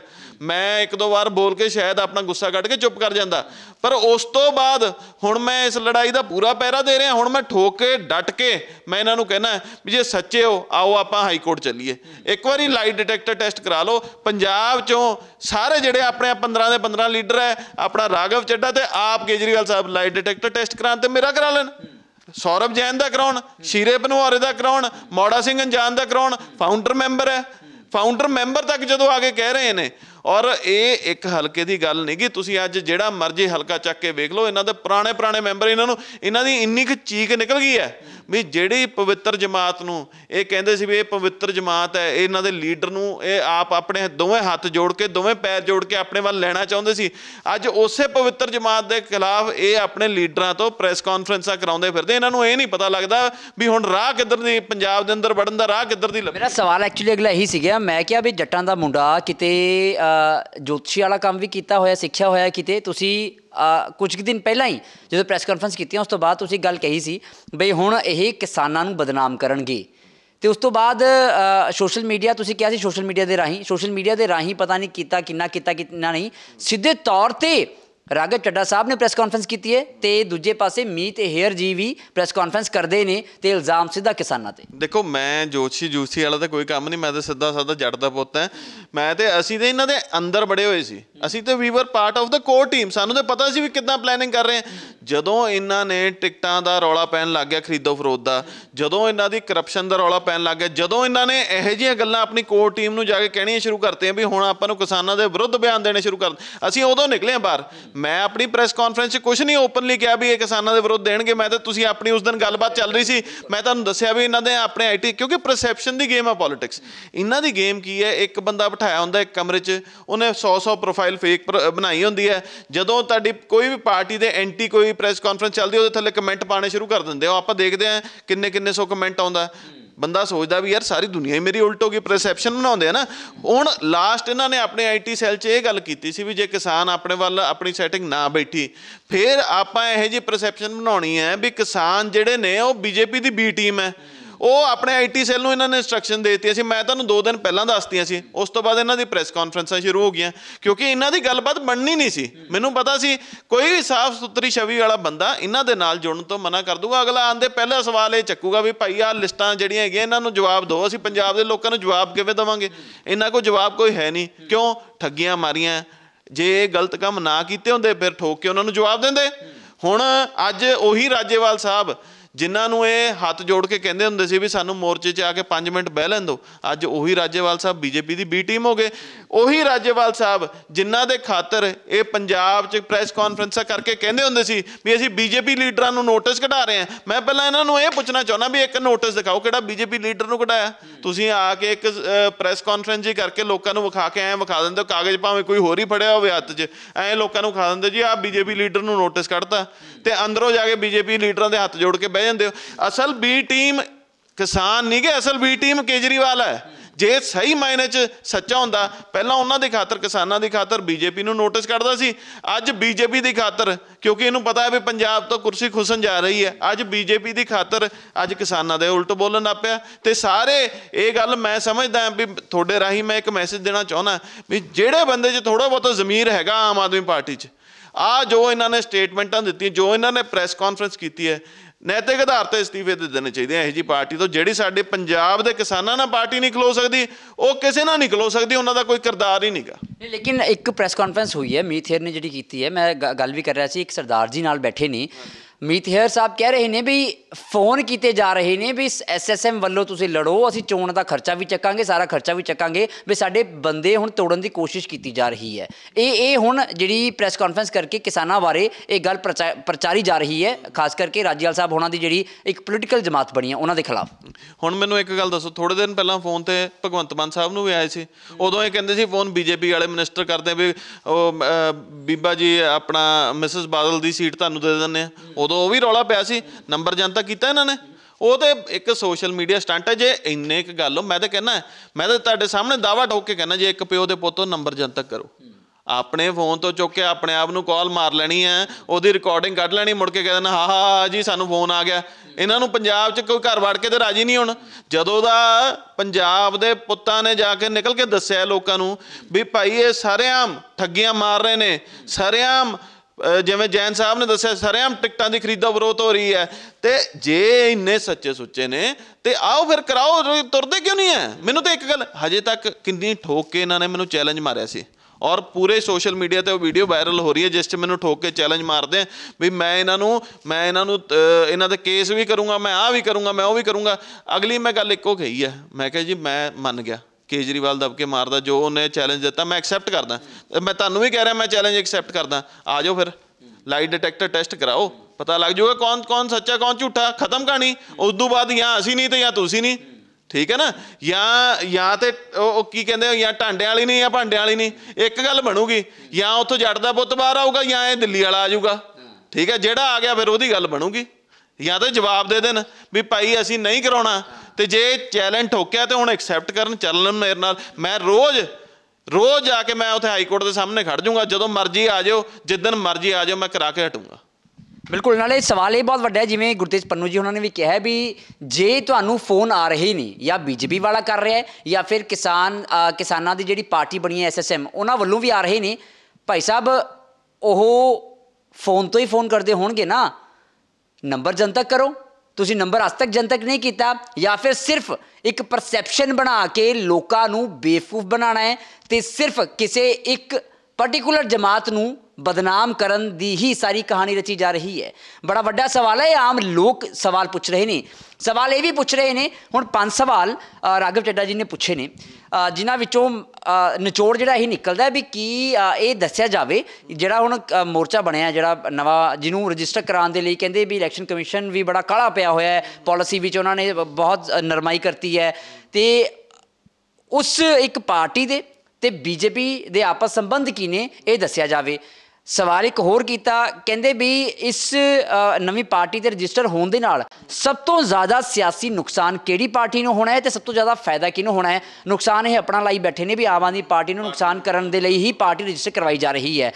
ਮੈਂ ਇੱਕ ਦੋ ਵਾਰ ਬੋਲ ਕੇ ਸ਼ਾਇਦ ਆਪਣਾ ਗੁੱਸਾ ਕੱਢ ਕੇ ਚੁੱਪ ਕਰ ਜਾਂਦਾ ਪਰ ਉਸ ਤੋਂ ਬਾਅਦ ਹੁਣ ਮੈਂ ਇਸ ਲੜਾਈ ਦਾ ਪੂਰਾ ਪਹਿਰਾ ਦੇ ਰਿਹਾ ਹੁਣ ਮੈਂ ਠੋਕ ਕੇ ਡਟ ਕੇ ਮੈਂ ਇਹਨਾਂ ਨੂੰ ਕਹਿਣਾ ਵੀ ਜੇ ਸੱਚੇ ਹੋ ਆਓ ਆਪਾਂ ਹਾਈ ਕੋਰਟ ਚੱਲੀਏ ਇੱਕ ਵਾਰੀ ਲਾਈਟ ਡਿਟੈਕਟਰ ਟੈਸਟ ਕਰਾ ਲਓ ਪੰਜਾਬ ਚੋਂ ਸਾਰੇ ਜਿਹੜੇ ਆਪਣੇ 15 ਦੇ 15 ਲੀਡਰ ਹੈ ਆਪਣਾ ਰਾਘਵ ਚੱਡਾ ਤੇ ਆਪ Kejriwal Sahib lie detector test ਕਰਾਉਣ ਤੇ ਮੇਰਾ ਕਰਾ ਲੈਣ ਸੌਰਵ ਜੈਨ ਦਾ ਕਰਾਉਣ ਸ਼ੀਰੇ ਬਨਵਾਰੇ ਦਾ ਕਰਾਉਣ ਮੋੜਾ ਸਿੰਘ ਅਨਜਾਨ ਦਾ ਕਰਾਉਣ ਫਾਊਂਡਰ ਮੈਂਬਰ ਹੈ ਫਾਊਂਡਰ ਮੈਂਬਰ ਤੱਕ ਜਦੋਂ ਆ ਕੇ ਕਹਿ ਰਹੇ ਨੇ ਔਰ ਇਹ ਇੱਕ ਹਲਕੇ ਦੀ ਗੱਲ ਨਹੀਂ ਕਿ ਤੁਸੀਂ ਅੱਜ ਜਿਹੜਾ ਮਰਜ਼ੀ ਹਲਕਾ ਚੱਕ ਕੇ ਵੇਖ ਲਓ ਇਹਨਾਂ ਦੇ ਪੁਰਾਣੇ ਪੁਰਾਣੇ ਮੈਂਬਰ ਇਹਨਾਂ ਨੂੰ ਇਹਨਾਂ ਦੀ ਇੰਨੀ ਕੁ ਚੀਕ ਨਿਕਲ ਗਈ ਹੈ ਵੀ ਜਿਹੜੀ ਪਵਿੱਤਰ ਜਮਾਤ ਨੂੰ ਇਹ ਕਹਿੰਦੇ ਸੀ ਵੀ ਇਹ ਪਵਿੱਤਰ ਜਮਾਤ ਹੈ ਇਹਨਾਂ ਦੇ ਲੀਡਰ ਨੂੰ ਇਹ ਆਪ ਆਪਣੇ ਦੋਵੇਂ ਹੱਥ ਜੋੜ ਕੇ ਦੋਵੇਂ ਪੈਰ ਜੋੜ ਕੇ ਆਪਣੇ ਵੱਲ ਲੈਣਾ ਚਾਹੁੰਦੇ ਸੀ ਅੱਜ ਉਸੇ ਪਵਿੱਤਰ ਜਮਾਤ ਦੇ ਖਿਲਾਫ ਇਹ ਆਪਣੇ ਲੀਡਰਾਂ ਤੋਂ ਪ੍ਰੈਸ ਕਾਨਫਰੰਸਾਂ ਕਰਾਉਂਦੇ ਫਿਰਦੇ ਇਹਨਾਂ ਨੂੰ ਇਹ ਨਹੀਂ ਪਤਾ ਲੱਗਦਾ ਵੀ ਹੁਣ ਰਾਹ ਕਿੱਧਰ ਦੀ ਪੰਜਾਬ ਦੇ ਅੰਦਰ ਵੜਨ ਦਾ ਰਾਹ ਕਿੱਧਰ ਦੀ ਮੇਰਾ ਸਵਾਲ ਐਕਚੁਅਲੀ ਅਗਲਾ ਇਹੀ ਸੀਗਾ ਮੈਂ ਕਿਹਾ ਵੀ ਜੱਟਾਂ ਦਾ ਮੁੰਡਾ ਕਿਤੇ ਜੋਤਸ਼ੀ ਵਾਲਾ ਕੰਮ ਵੀ ਕੀਤਾ ਹੋਇਆ ਸਿੱਖਿਆ ਹੋਇਆ ਕਿਤੇ ਤੁਸੀਂ ਕੁਝ ਕੁ ਦਿਨ ਪਹਿਲਾਂ ਹੀ ਜਦੋਂ ਪ੍ਰੈਸ ਕਾਨਫਰੰਸ ਕੀਤੀ ਉਸ ਤੋਂ ਬਾਅਦ ਤੁਸੀਂ ਗੱਲ ਕਹੀ ਸੀ ਬਈ ਹੁਣ ਇਹ ਕਿਸਾਨਾਂ ਨੂੰ ਬਦਨਾਮ ਕਰਨਗੇ ਤੇ ਉਸ ਤੋਂ ਬਾਅਦ ਸੋਸ਼ਲ ਮੀਡੀਆ ਤੁਸੀਂ ਕਿਹਾ ਸੀ ਸੋਸ਼ਲ ਮੀਡੀਆ ਦੇ ਰਾਹੀਂ ਸੋਸ਼ਲ ਮੀਡੀਆ ਦੇ ਰਾਹੀਂ ਪਤਾ ਨਹੀਂ ਕੀਤਾ ਕਿੰਨਾ ਕੀਤਾ ਕਿੰਨਾ ਨਹੀਂ ਸਿੱਧੇ ਤੌਰ ਤੇ ਰਾਗਤ ਚੱਡਾ ਸਾਹਿਬ ਨੇ ਪ੍ਰੈਸ ਕਾਨਫਰੰਸ ਕੀਤੀ ਹੈ ਤੇ ਦੂਜੇ ਪਾਸੇ ਮੀਤ ਹੇਅਰ ਜੀ ਵੀ ਪ੍ਰੈਸ ਕਾਨਫਰੰਸ ਕਰਦੇ ਨੇ ਤੇ ਇਲਜ਼ਾਮ ਸਿੱਧਾ ਕਿਸਾਨਾਂ ਤੇ ਦੇਖੋ ਮੈਂ ਜੋਸ਼ੀ ਜੂਸੀ ਵਾਲਾ ਤਾਂ ਕੋਈ ਕੰਮ ਨਹੀਂ ਮੈਂ ਤਾਂ ਸਿੱਧਾ ਸਾਦਾ ਜੱਟ ਦਾ ਪੁੱਤ ਹਾਂ ਮੈਂ ਤੇ ਅਸੀਂ ਤੇ ਇਹਨਾਂ ਦੇ ਅੰਦਰ ਬੜੇ ਹੋਏ ਸੀ ਅਸੀਂ ਤੇ we were part of the core team ਸਾਨੂੰ ਤਾਂ ਪਤਾ ਸੀ ਵੀ ਕਿੱਦਾਂ ਪਲੈਨਿੰਗ ਕਰ ਰਹੇ ਆ ਜਦੋਂ ਇਹਨਾਂ ਨੇ ਟਿਕਟਾਂ ਦਾ ਰੌਲਾ ਪੈਣ ਲੱਗ ਗਿਆ ਖਰੀਦੋ ਫਰੋਦ ਦਾ ਜਦੋਂ ਇਹਨਾਂ ਦੀ ਕਰਪਸ਼ਨ ਦਾ ਰੌਲਾ ਪੈਣ ਲੱਗ ਗਿਆ ਜਦੋਂ ਇਹਨਾਂ ਨੇ ਇਹੋ ਜਿਹੀਆਂ ਗੱਲਾਂ ਆਪਣੀ ਕੋਰ ਟੀਮ ਨੂੰ ਜਾ ਕੇ ਕਹਿਣੀਆਂ ਸ਼ੁਰੂ ਕਰਤੇ ਆ ਵੀ ਹੁਣ ਆਪਾਂ ਨੂੰ ਕਿਸਾਨਾਂ ਦੇ ਵਿਰੁੱਧ ਬਿਆਨ ਦੇਣੇ ਸ਼ੁਰੂ ਕਰ ਅਸੀਂ ਉਦੋਂ ਨਿਕਲੇ ਆ ਬਾਹਰ ਮੈਂ ਆਪਣੀ ਪ੍ਰੈਸ ਕਾਨਫਰੰਸ 'ਚ ਕੁਝ ਨਹੀਂ ਓਪਨਲੀ ਕਿਹਾ ਵੀ ਇਹ ਕਿਸਾਨਾਂ ਦੇ ਵਿਰੋਧ ਦੇਣਗੇ ਮੈਂ ਤਾਂ ਤੁਸੀਂ ਆਪਣੀ ਉਸ ਦਿਨ ਗੱਲਬਾਤ ਚੱਲ ਰਹੀ ਸੀ ਮੈਂ ਤੁਹਾਨੂੰ ਦੱਸਿਆ ਵੀ ਇਹਨਾਂ ਦੇ ਆਪਣੇ ਆਈਟੀ ਕਿਉਂਕਿ ਪਰਸੈਪਸ਼ਨ ਦੀ ਗੇਮ ਆ ਪੋਲਿਟਿਕਸ ਇਹਨਾਂ ਦੀ ਗੇਮ ਕੀ ਹੈ ਇੱਕ ਬੰਦਾ ਬਿਠਾਇਆ ਹੁੰਦਾ ਇੱਕ ਕਮਰੇ 'ਚ ਉਹਨੇ 100-100 ਪ੍ਰੋਫਾਈਲ ਫੇਕ ਬਣਾਈ ਹੁੰਦੀ ਹੈ ਜਦੋਂ ਤੁਹਾਡੀ ਕੋਈ ਵੀ ਪਾਰਟੀ ਦੇ ਐਂਟੀ ਕੋਈ ਪ੍ਰੈਸ ਕਾਨਫਰੰਸ ਚੱਲਦੀ ਉਹਦੇ ਥੱਲੇ ਕਮੈਂਟ ਪਾਣੇ ਸ਼ੁਰੂ ਕਰ ਦਿੰਦੇ ਆ ਆਪਾਂ ਦੇਖਦੇ ਆ ਕਿੰਨੇ ਕਿੰਨੇ ਸੌ ਕਮੈਂਟ ਆਉਂਦਾ ਬੰਦਾ ਸੋਚਦਾ ਵੀ ਯਾਰ ਸਾਰੀ ਦੁਨੀਆ ਹੀ ਮੇਰੀ ਉਲਟ ਹੋ ਗਈ ਪਰਸੈਪਸ਼ਨ ਬਣਾਉਂਦੇ ਆ ਨਾ ਹੁਣ ਲਾਸਟ ਇਹਨਾਂ ਨੇ ਆਪਣੇ ਆਈਟੀ ਸੈਲ 'ਚ ਇਹ ਗੱਲ ਕੀਤੀ ਸੀ ਵੀ ਜੇ ਕਿਸਾਨ ਆਪਣੇ ਵੱਲ ਆਪਣੀ ਸੈਟਿੰਗ ਨਾ ਬੈਠੀ ਫਿਰ ਆਪਾਂ ਇਹੋ ਜੀ ਪਰਸੈਪਸ਼ਨ ਬਣਾਉਣੀ ਹੈ ਵੀ ਕਿਸਾਨ ਜਿਹੜੇ ਨੇ ਉਹ ਬੀਜੇਪੀ ਦੀ ਬੀ ਟੀਮ ਹੈ ਉਹ ਆਪਣੇ ਆਈਟੀ ਸੈੱਲ ਨੂੰ ਇਹਨਾਂ ਨੇ ਇਨਸਟਰਕਸ਼ਨ ਦੇ ਦਿੱਤੀਆਂ ਸੀ ਮੈਂ ਤੁਹਾਨੂੰ 2 ਦਿਨ ਪਹਿਲਾਂ ਦੱਸਤੀਆਂ ਸੀ ਉਸ ਤੋਂ ਬਾਅਦ ਇਹਨਾਂ ਦੀ ਪ੍ਰੈਸ ਕਾਨਫਰੰਸਾਂ ਸ਼ੁਰੂ ਹੋ ਗਈਆਂ ਕਿਉਂਕਿ ਇਹਨਾਂ ਦੀ ਗੱਲਬਾਤ ਬਣਨੀ ਨਹੀਂ ਸੀ ਮੈਨੂੰ ਪਤਾ ਸੀ ਕੋਈ ਵੀ ਸਾਫ਼ ਸੁਥਰੀ ਛਵੀ ਵਾਲਾ ਬੰਦਾ ਇਹਨਾਂ ਦੇ ਨਾਲ ਜੁੜਨ ਤੋਂ ਮਨਾ ਕਰ ਦੂਗਾ ਅਗਲਾ ਆਂਦੇ ਪਹਿਲਾ ਸਵਾਲ ਇਹ ਚੱਕੂਗਾ ਵੀ ਭਾਈ ਆ ਲਿਸਟਾਂ ਜਿਹੜੀਆਂ ਹੈਗੀਆਂ ਇਹਨਾਂ ਨੂੰ ਜਵਾਬ ਦਿਓ ਅਸੀਂ ਪੰਜਾਬ ਦੇ ਲੋਕਾਂ ਨੂੰ ਜਵਾਬ ਕਿਵੇਂ ਦਵਾਂਗੇ ਇਹਨਾਂ ਕੋਲ ਜਵਾਬ ਕੋਈ ਹੈ ਨਹੀਂ ਕਿਉਂ ਠੱਗੀਆਂ ਮਾਰੀਆਂ ਜੇ ਇਹ ਗਲਤ ਕੰਮ ਨਾ ਕੀਤੇ ਹੁੰਦੇ ਫਿਰ ਠੋਕ ਕੇ ਉਹਨਾਂ ਨੂੰ ਜਵਾਬ ਦਿੰਦੇ ਹੁਣ ਅੱਜ ਉਹੀ ਰਾਜੇਵਾਲ ਸਾਹਿਬ ਜਿਨ੍ਹਾਂ ਨੂੰ ਇਹ ਹੱਥ ਜੋੜ ਕੇ ਕਹਿੰਦੇ ਹੁੰਦੇ ਸੀ ਵੀ ਸਾਨੂੰ ਮੋਰਚੇ 'ਚ ਆ ਕੇ 5 ਮਿੰਟ ਬਹਿ ਲੈਣ ਦਿਓ ਅੱਜ ਉਹੀ ਰਾਜੇਵਾਲ ਸਾਹਿਬ ਬੀਜੇਪੀ ਦੀ ਬੀ ਟੀਮ ਹੋ ਗਏ ਉਹੀ ਰਾਜੇਵਾਲ ਸਾਹਿਬ ਜਿਨ੍ਹਾਂ ਦੇ ਖਾਤਰ ਇਹ ਪੰਜਾਬ 'ਚ ਪ੍ਰੈਸ ਕਾਨਫਰੰਸਾਂ ਕਰਕੇ ਕਹਿੰਦੇ ਹੁੰਦੇ ਸੀ ਵੀ ਅਸੀਂ ਬੀਜੇਪੀ ਲੀਡਰਾਂ ਨੂੰ ਨੋਟਿਸ ਕਢਾ ਰਹੇ ਹਾਂ ਮੈਂ ਪਹਿਲਾਂ ਇਹਨਾਂ ਨੂੰ ਇਹ ਪੁੱਛਣਾ ਚਾਹੁੰਦਾ ਵੀ ਇੱਕ ਨੋਟਿਸ ਦਿਖਾਓ ਕਿਹੜਾ ਬੀਜੇਪੀ ਲੀਡਰ ਨੂੰ ਕਢਾਇਆ ਤੁਸੀਂ ਆ ਕੇ ਇੱਕ ਪ੍ਰੈਸ ਕਾਨਫਰੰਸ ਜੀ ਕਰਕੇ ਲੋਕਾਂ ਨੂੰ ਵਿਖਾ ਕੇ ਐਂ ਵਿਖਾ ਦਿੰਦੇ ਹੋ ਕਾਗਜ਼ ਭਾਵੇਂ ਕੋਈ ਹੋਰ ਹੀ ਫੜਿਆ ਹੋਵੇ ਹੱਥ 'ਚ ਐ ਲੋਕਾਂ ਨੂੰ ਵਿਖਾ ਦਿੰਦੇ ਜੀ ਆ ਬੀਜੇਪੀ ਲੀਡਰ ਨੂੰ ਨੋਟਿਸ ਕੱਢਤਾ ਤੇ ਅੰਦਰੋਂ ਜਾ ਕੇ ਬੀਜੇਪੀ ਲੀਡਰਾਂ ਦੇ ਹੱਥ ਜੋੜ ਕੇ ਬਹਿ ਜਾਂਦੇ ਹੋ ਅਸਲ ਬੀ ਟੀਮ ਕਿਸਾਨ ਨਹੀਂ ਕਿ ਅਸਲ ਬੀ ਟੀਮ ਕੇਜਰੀਵਾਲ ਹੈ ਜੇ ਸਹੀ ਮਾਇਨੇ 'ਚ ਸੱਚਾ ਹੁੰਦਾ ਪਹਿਲਾਂ ਉਹਨਾਂ ਦੇ ਖਾਤਰ ਕਿਸਾਨਾਂ ਦੀ ਖਾਤਰ ਬੀਜੇਪੀ ਨੂੰ ਨੋਟਿਸ ਕੱਢਦਾ ਸੀ ਅੱਜ ਬੀਜੇਪੀ ਦੀ ਖਾਤਰ ਕਿਉਂਕਿ ਇਹਨੂੰ ਪਤਾ ਹੈ ਵੀ ਪੰਜਾਬ ਤੋਂ ਕੁਰਸੀ ਖੁਸਣ ਜਾ ਰਹੀ ਹੈ ਅੱਜ ਬੀਜੇਪੀ ਦੀ ਖਾਤਰ ਅੱਜ ਕਿਸਾਨਾਂ ਦੇ ਉਲਟ ਬੋਲਣ ਆਪਿਆ ਪਿਆ ਤੇ ਸਾਰੇ ਇਹ ਗੱਲ ਮੈਂ ਸਮਝਦਾ ਹਾਂ ਵੀ ਤੁਹਾਡੇ ਰਾਹੀਂ ਮੈਂ ਇੱਕ ਮੈਸੇਜ ਦੇਣਾ ਚਾਹੁੰਦਾ ਵੀ ਜਿਹੜੇ ਬੰਦੇ 'ਚ ਥੋੜਾ ਬਹੁਤ ਜ਼ਮੀਰ ਹੈਗਾ ਆਮ ਆਦਮੀ ਪਾਰਟੀ 'ਚ ਆ ਜੋ ਇਹਨਾਂ ਨੇ ਸਟੇਟਮੈਂਟਾਂ ਦਿੱਤੀਆਂ ਜੋ ਇਹਨਾਂ ਨੇ ਪ੍ਰੈਸ ਕਾਨਫਰੰਸ ਕੀਤੀ ਹੈ ਨੈਤਿਕ ਆਧਾਰ ਤੇ ਅਸਤੀਫੇ ਦੇ ਦੇਣੇ ਚਾਹੀਦੇ ਆ ਇਹ ਜੀ ਪਾਰਟੀ ਤੋਂ ਜਿਹੜੀ ਸਾਡੇ ਪੰਜਾਬ ਦੇ ਕਿਸਾਨਾਂ ਨਾਲ ਪਾਰਟੀ ਨਹੀਂ ਖਲੋ ਸਕਦੀ ਉਹ ਕਿਸੇ ਨਾਲ ਨਹੀਂ ਖਲੋ ਸਕਦੀ ਉਹਨਾਂ ਦਾ ਕੋਈ ਕਿਰਦਾਰ ਹੀ ਨਹੀਂਗਾ ਨਹੀਂ ਲੇਕਿਨ ਇੱਕ ਪ੍ਰੈਸ ਕਾਨਫਰੰਸ ਹੋਈ ਹੈ ਮੀਥੇਰ ਨੇ ਜਿਹੜੀ ਕੀਤੀ ਹੈ ਮੈਂ ਗੱਲ ਵੀ ਕਰ ਰਿਹਾ ਸੀ ਇੱਕ ਸਰਦਾਰ ਜੀ ਨਾਲ ਬੈਠੇ ਨਹੀਂ ਮੀਤਹਿਰ ਸਾਹਿਬ ਕਹਿ ਰਹੇ ਨੇ ਵੀ ਫੋਨ ਕੀਤੇ ਜਾ ਰਹੇ ਨੇ ਵੀ ਐਸਐਸਐਮ ਵੱਲੋਂ ਤੁਸੀਂ ਲੜੋ ਅਸੀਂ ਚੋਣ ਦਾ ਖਰਚਾ ਵੀ ਚੱਕਾਂਗੇ ਸਾਰਾ ਖਰਚਾ ਵੀ ਚੱਕਾਂਗੇ ਵੀ ਸਾਡੇ ਬੰਦੇ ਹੁਣ ਤੋੜਨ ਦੀ ਕੋਸ਼ਿਸ਼ ਕੀਤੀ ਜਾ ਰਹੀ ਹੈ ਇਹ ਇਹ ਹੁਣ ਜਿਹੜੀ ਪ੍ਰੈਸ ਕਾਨਫਰੰਸ ਕਰਕੇ ਕਿਸਾਨਾਂ ਬਾਰੇ ਇਹ ਗੱਲ ਪ੍ਰਚਾਰੀ ਜਾ ਰਹੀ ਹੈ ਖਾਸ ਕਰਕੇ ਰਾਜੀਵਾਲ ਸਾਹਿਬ ਹੋਣਾ ਦੀ ਜਿਹੜੀ ਇੱਕ ਪੋਲੀਟੀਕਲ ਜਮਾਤ ਬਣੀ ਹੈ ਉਹਨਾਂ ਦੇ ਖਿਲਾਫ ਹੁਣ ਮੈਨੂੰ ਇੱਕ ਗੱਲ ਦੱਸੋ ਥੋੜੇ ਦਿਨ ਪਹਿਲਾਂ ਫੋਨ ਤੇ ਭਗਵੰਤ ਮਾਨ ਸਾਹਿਬ ਨੂੰ ਵੀ ਆਏ ਸੀ ਉਦੋਂ ਇਹ ਕਹਿੰਦੇ ਸੀ ਫੋਨ ਬੀਜੇਪੀ ਵਾਲੇ ਮਿਨਿਸਟਰ ਕਰਦੇ ਵੀ ਉਹ ਬੀਬਾ ਜੀ ਆਪਣਾ ਮਿਸਸ ਬਾਦਲ ਦੀ ਸੀਟ ਤੁਹਾਨੂੰ ਦੇ ਦਿੰਦੇ ਆ ਉਦੋਂ ਉਹ ਵੀ ਰੌਲਾ ਪਿਆ ਸੀ ਨੰਬਰ ਜਨਤਾ ਕੀਤਾ ਇਹਨਾਂ ਨੇ ਉਹ ਤੇ ਇੱਕ ਸੋਸ਼ਲ ਮੀਡੀਆ ਸਟੰਟ ਹੈ ਜੇ ਇੰਨੇ ਇੱਕ ਗੱਲ ਮੈਂ ਤਾਂ ਕਹਿੰਦਾ ਮੈਂ ਤਾਂ ਤੁਹਾਡੇ ਸਾਹਮਣੇ ਦਾਵਾ ਠੋਕ ਕੇ ਕਹਿੰਦਾ ਜੇ ਇੱਕ ਪਿਓ ਦੇ ਪੁੱਤ ਨੰਬਰ ਜਨਤਕ ਕਰੋ ਆਪਣੇ ਫੋਨ ਤੋਂ ਚੁੱਕ ਕੇ ਆਪਣੇ ਆਪ ਨੂੰ ਕਾਲ ਮਾਰ ਲੈਣੀ ਹੈ ਉਹਦੀ ਰਿਕਾਰਡਿੰਗ ਕੱਢ ਲੈਣੀ ਮੁੜ ਕੇ ਕਹਿ ਦੇਣਾ ਹਾ ਹਾ ਜੀ ਸਾਨੂੰ ਫੋਨ ਆ ਗਿਆ ਇਹਨਾਂ ਨੂੰ ਪੰਜਾਬ 'ਚ ਕੋਈ ਘਰ ਵੜ ਕੇ ਤੇ ਰਾਜੀ ਨਹੀਂ ਹੁਣ ਜਦੋਂ ਦਾ ਪੰਜਾਬ ਦੇ ਪੁੱਤਾਂ ਨੇ ਜਾ ਕੇ ਨਿਕਲ ਕੇ ਦੱਸਿਆ ਲੋਕਾਂ ਨੂੰ ਵੀ ਭਾਈ ਇਹ ਸਾਰਿਆਂ ਠੱਗੀਆਂ ਮਾਰ ਰਹੇ ਨੇ ਸਾਰਿਆਂ ਜਿਵੇਂ ਜੈਨ ਸਾਹਿਬ ਨੇ ਦੱਸਿਆ ਸਰਿਆਮ ਟਿਕਟਾਂ ਦੀ ਖਰੀਦਾ ਵਿਰੋਧ ਹੋ ਰਹੀ ਹੈ ਤੇ ਜੇ ਇੰਨੇ ਸੱਚੇ ਸੁੱਚੇ ਨੇ ਤੇ ਆਓ ਫਿਰ ਕਰਾਓ ਤੁਰਦੇ ਕਿਉਂ ਨਹੀਂ ਹੈ ਮੈਨੂੰ ਤਾਂ ਇੱਕ ਗੱਲ ਹਜੇ ਤੱਕ ਕਿੰਨੀ ਠੋਕ ਕੇ ਇਹਨਾਂ ਨੇ ਮੈਨੂੰ ਚੈਲੰਜ ਮਾਰਿਆ ਸੀ ਔਰ ਪੂਰੇ ਸੋਸ਼ਲ ਮੀਡੀਆ ਤੇ ਉਹ ਵੀਡੀਓ ਵਾਇਰਲ ਹੋ ਰਹੀ ਹੈ ਜਿਸ 'ਚ ਮੈਨੂੰ ਠੋਕ ਕੇ ਚੈਲੰਜ ਮਾਰਦੇ ਆ ਵੀ ਮੈਂ ਇਹਨਾਂ ਨੂੰ ਮੈਂ ਇਹਨਾਂ ਨੂੰ ਇਹਨਾਂ ਦੇ ਕੇਸ ਵੀ ਕਰੂੰਗਾ ਮੈਂ ਆਹ ਵੀ ਕਰੂੰਗਾ ਮੈਂ ਉਹ ਵੀ ਕਰੂੰਗਾ ਅਗਲੀ ਮੈਂ ਗੱਲ ਇੱਕੋ ਕਹੀ ਹੈ ਮੈਂ ਕਿਹਾ ਜੀ ਮੈਂ ਮੰਨ ਗਿਆ ਕੇਜਰੀਵਾਲ ਦਬ ਕੇ ਮਾਰਦਾ ਜੋ ਉਹਨੇ ਚੈਲੰਜ ਦਿੱਤਾ ਮੈਂ ਐਕਸੈਪਟ ਕਰਦਾ ਮੈਂ ਤੁਹਾਨੂੰ ਵੀ ਕਹਿ ਰਿਹਾ ਮੈਂ ਚੈਲੰਜ ਐਕਸੈਪਟ ਕਰਦਾ ਆ ਜਾਓ ਫਿਰ ਲਾਈਟ ਡਿਟੈਕਟਰ ਟੈਸਟ ਕਰਾਓ ਪਤਾ ਲੱਗ ਜਾਊਗਾ ਕੌਣ ਕੌਣ ਸੱਚਾ ਕੌਣ ਝੂਠਾ ਖਤਮ ਕਹਾਣੀ ਉਸ ਤੋਂ ਬਾਅਦ ਜਾਂ ਅਸੀਂ ਨਹੀਂ ਤੇ ਜਾਂ ਤੁਸੀਂ ਨਹੀਂ ਠੀਕ ਹੈ ਨਾ ਜਾਂ ਜਾਂ ਤੇ ਉਹ ਕੀ ਕਹਿੰਦੇ ਜਾਂ ਟਾਂਡਿਆਂ ਵਾਲੀ ਨਹੀਂ ਜਾਂ ਭਾਂਡਿਆਂ ਵਾਲੀ ਨਹੀਂ ਇੱਕ ਗੱਲ ਬਣੂਗੀ ਜਾਂ ਉੱਥੋਂ ਜੱਟ ਦਾ ਪੁੱਤ ਬਾਹਰ ਆਊਗਾ ਜਾਂ ਇਹ ਦਿੱਲੀ ਵਾਲਾ ਆ ਜਾਊਗਾ ਠੀਕ ਹੈ ਜਿਹੜਾ ਆ ਗਿਆ ਫਿਰ ਉਹਦੀ ਗੱਲ ਬਣੂਗੀ ਜਾਂ ਤੇ ਜਵਾਬ ਦੇ ਦੇਣ ਵੀ ਭਾਈ ਅਸੀਂ ਨਹੀਂ ਕਰਾਉਣਾ ਤੇ ਜੇ ਚੈਲੰਜ ਠੋਕਿਆ ਤੇ ਹੁਣ ਐਕਸੈਪਟ ਕਰਨ ਚੱਲਣ ਮੇਰੇ ਨਾਲ ਮੈਂ ਰੋਜ਼ ਰੋਜ਼ ਜਾ ਕੇ ਮੈਂ ਉੱਥੇ ਹਾਈ ਕੋਰਟ ਦੇ ਸਾਹਮਣੇ ਖੜ ਜਾਊਂਗਾ ਜਦੋਂ ਮਰਜ਼ੀ ਆ ਜਾਓ ਜਿੱਦਨ ਮਰਜ਼ੀ ਆ ਜਾਓ ਮੈਂ ਕਰਾ ਕੇ ਹਟੂੰਗਾ ਬਿਲਕੁਲ ਨਾਲੇ ਸਵਾਲ ਇਹ ਬਹੁਤ ਵੱਡਾ ਹੈ ਜਿਵੇਂ ਗੁਰਤੇਜ ਪੰਨੂ ਜੀ ਉਹਨਾਂ ਨੇ ਵੀ ਕਿਹਾ ਵੀ ਜੇ ਤੁਹਾਨੂੰ ਫੋਨ ਆ ਰਹੇ ਨਹੀਂ ਜਾਂ ਬੀਜੇਪੀ ਵਾਲਾ ਕਰ ਰਿਹਾ ਹੈ ਜਾਂ ਫਿਰ ਕਿਸਾਨ ਕਿਸਾਨਾਂ ਦੀ ਜਿਹੜੀ ਪਾਰਟੀ ਬਣੀ ਹੈ ਐਸਐਸਐਮ ਉਹਨਾਂ ਵੱਲੋਂ ਵੀ ਆ ਰਹੇ ਨੇ ਭਾਈ ਸਾਹਿਬ ਉਹ ਫੋਨ ਤੋਂ ਹੀ ਫੋਨ ਕਰਦੇ ਹੋਣਗੇ ਨਾ ਨੰਬਰ ਜਨਤਕ ਕਰੋ ਤੁਸੀਂ ਨੰਬਰ ਅਜ ਤੱਕ ਜਨਤਕ ਨਹੀਂ ਕੀਤਾ ਜਾਂ ਫਿਰ ਸਿਰਫ ਇੱਕ ਪਰਸੈਪਸ਼ਨ ਬਣਾ ਕੇ ਲੋਕਾਂ ਨੂੰ ਬੇਫੂਫ ਬਣਾਉਣਾ ਹੈ ਤੇ ਸਿਰਫ ਕਿਸੇ ਇੱਕ ਪਾਰਟਿਕੂਲਰ ਜਮਾਤ ਨੂੰ ਬਦਨਾਮ ਕਰਨ ਦੀ ਹੀ ਸਾਰੀ ਕਹਾਣੀ ਰਚੀ ਜਾ ਰਹੀ ਹੈ ਬੜਾ ਵੱਡਾ ਸਵਾਲ ਹੈ ਆਮ ਲੋਕ ਸਵਾਲ ਪੁੱਛ ਰਹੇ ਨੇ ਸਵਾਲ ਇਹ ਵੀ ਪੁੱਛ ਰਹੇ ਨੇ ਹੁਣ ਪੰਜ ਸਵਾਲ ਰਾਘਵ ਚੱਡਾ ਜੀ ਨੇ ਪੁੱਛੇ ਨੇ ਜਿਨ੍ਹਾਂ ਵਿੱਚੋਂ ਨਿਚੋੜ ਜਿਹੜਾ ਇਹ ਨਿਕਲਦਾ ਵੀ ਕੀ ਇਹ ਦੱਸਿਆ ਜਾਵੇ ਜਿਹੜਾ ਹੁਣ ਮੋਰਚਾ ਬਣਿਆ ਜਿਹੜਾ ਨਵਾਂ ਜਿਹਨੂੰ ਰਜਿਸਟਰ ਕਰਾਉਣ ਦੇ ਲਈ ਕਹਿੰਦੇ ਵੀ ਇਲੈਕਸ਼ਨ ਕਮਿਸ਼ਨ ਵੀ ਬੜਾ ਕਾਲਾ ਪਿਆ ਹੋਇਆ ਹੈ ਪਾਲਿਸੀ ਵਿੱਚ ਉਹਨਾਂ ਨੇ ਬਹੁਤ ਨਰਮਾਈ ਕਰਤੀ ਹੈ ਤੇ ਉਸ ਇੱਕ ਪਾਰਟੀ ਦੇ ਤੇ ਬੀਜੇਪੀ ਦੇ ਆਪਸ ਸੰਬੰਧ ਕੀ ਨੇ ਇਹ ਦੱਸਿਆ ਜਾਵੇ ਸਵਾਲ ਇੱਕ ਹੋਰ ਕੀਤਾ ਕਹਿੰਦੇ ਵੀ ਇਸ ਨਵੀਂ ਪਾਰਟੀ ਦੇ ਰਜਿਸਟਰ ਹੋਣ ਦੇ ਨਾਲ ਸਭ ਤੋਂ ਜ਼ਿਆਦਾ ਸਿਆਸੀ ਨੁਕਸਾਨ ਕਿਹੜੀ ਪਾਰਟੀ ਨੂੰ ਹੋਣਾ ਹੈ ਤੇ ਸਭ ਤੋਂ ਜ਼ਿਆਦਾ ਫਾਇਦਾ ਕਿਹਨੂੰ ਹੋਣਾ ਹੈ ਨੁਕਸਾਨ ਇਹ ਆਪਣਾ ਲਈ ਬੈਠੇ ਨੇ ਵੀ ਆਵਾਂ ਦੀ ਪਾਰਟੀ ਨੂੰ ਨੁਕਸਾਨ ਕਰਨ ਦੇ ਲਈ ਹੀ ਪਾਰਟੀ ਰਜਿਸਟਰ ਕਰਵਾਈ ਜਾ ਰਹੀ ਹੈ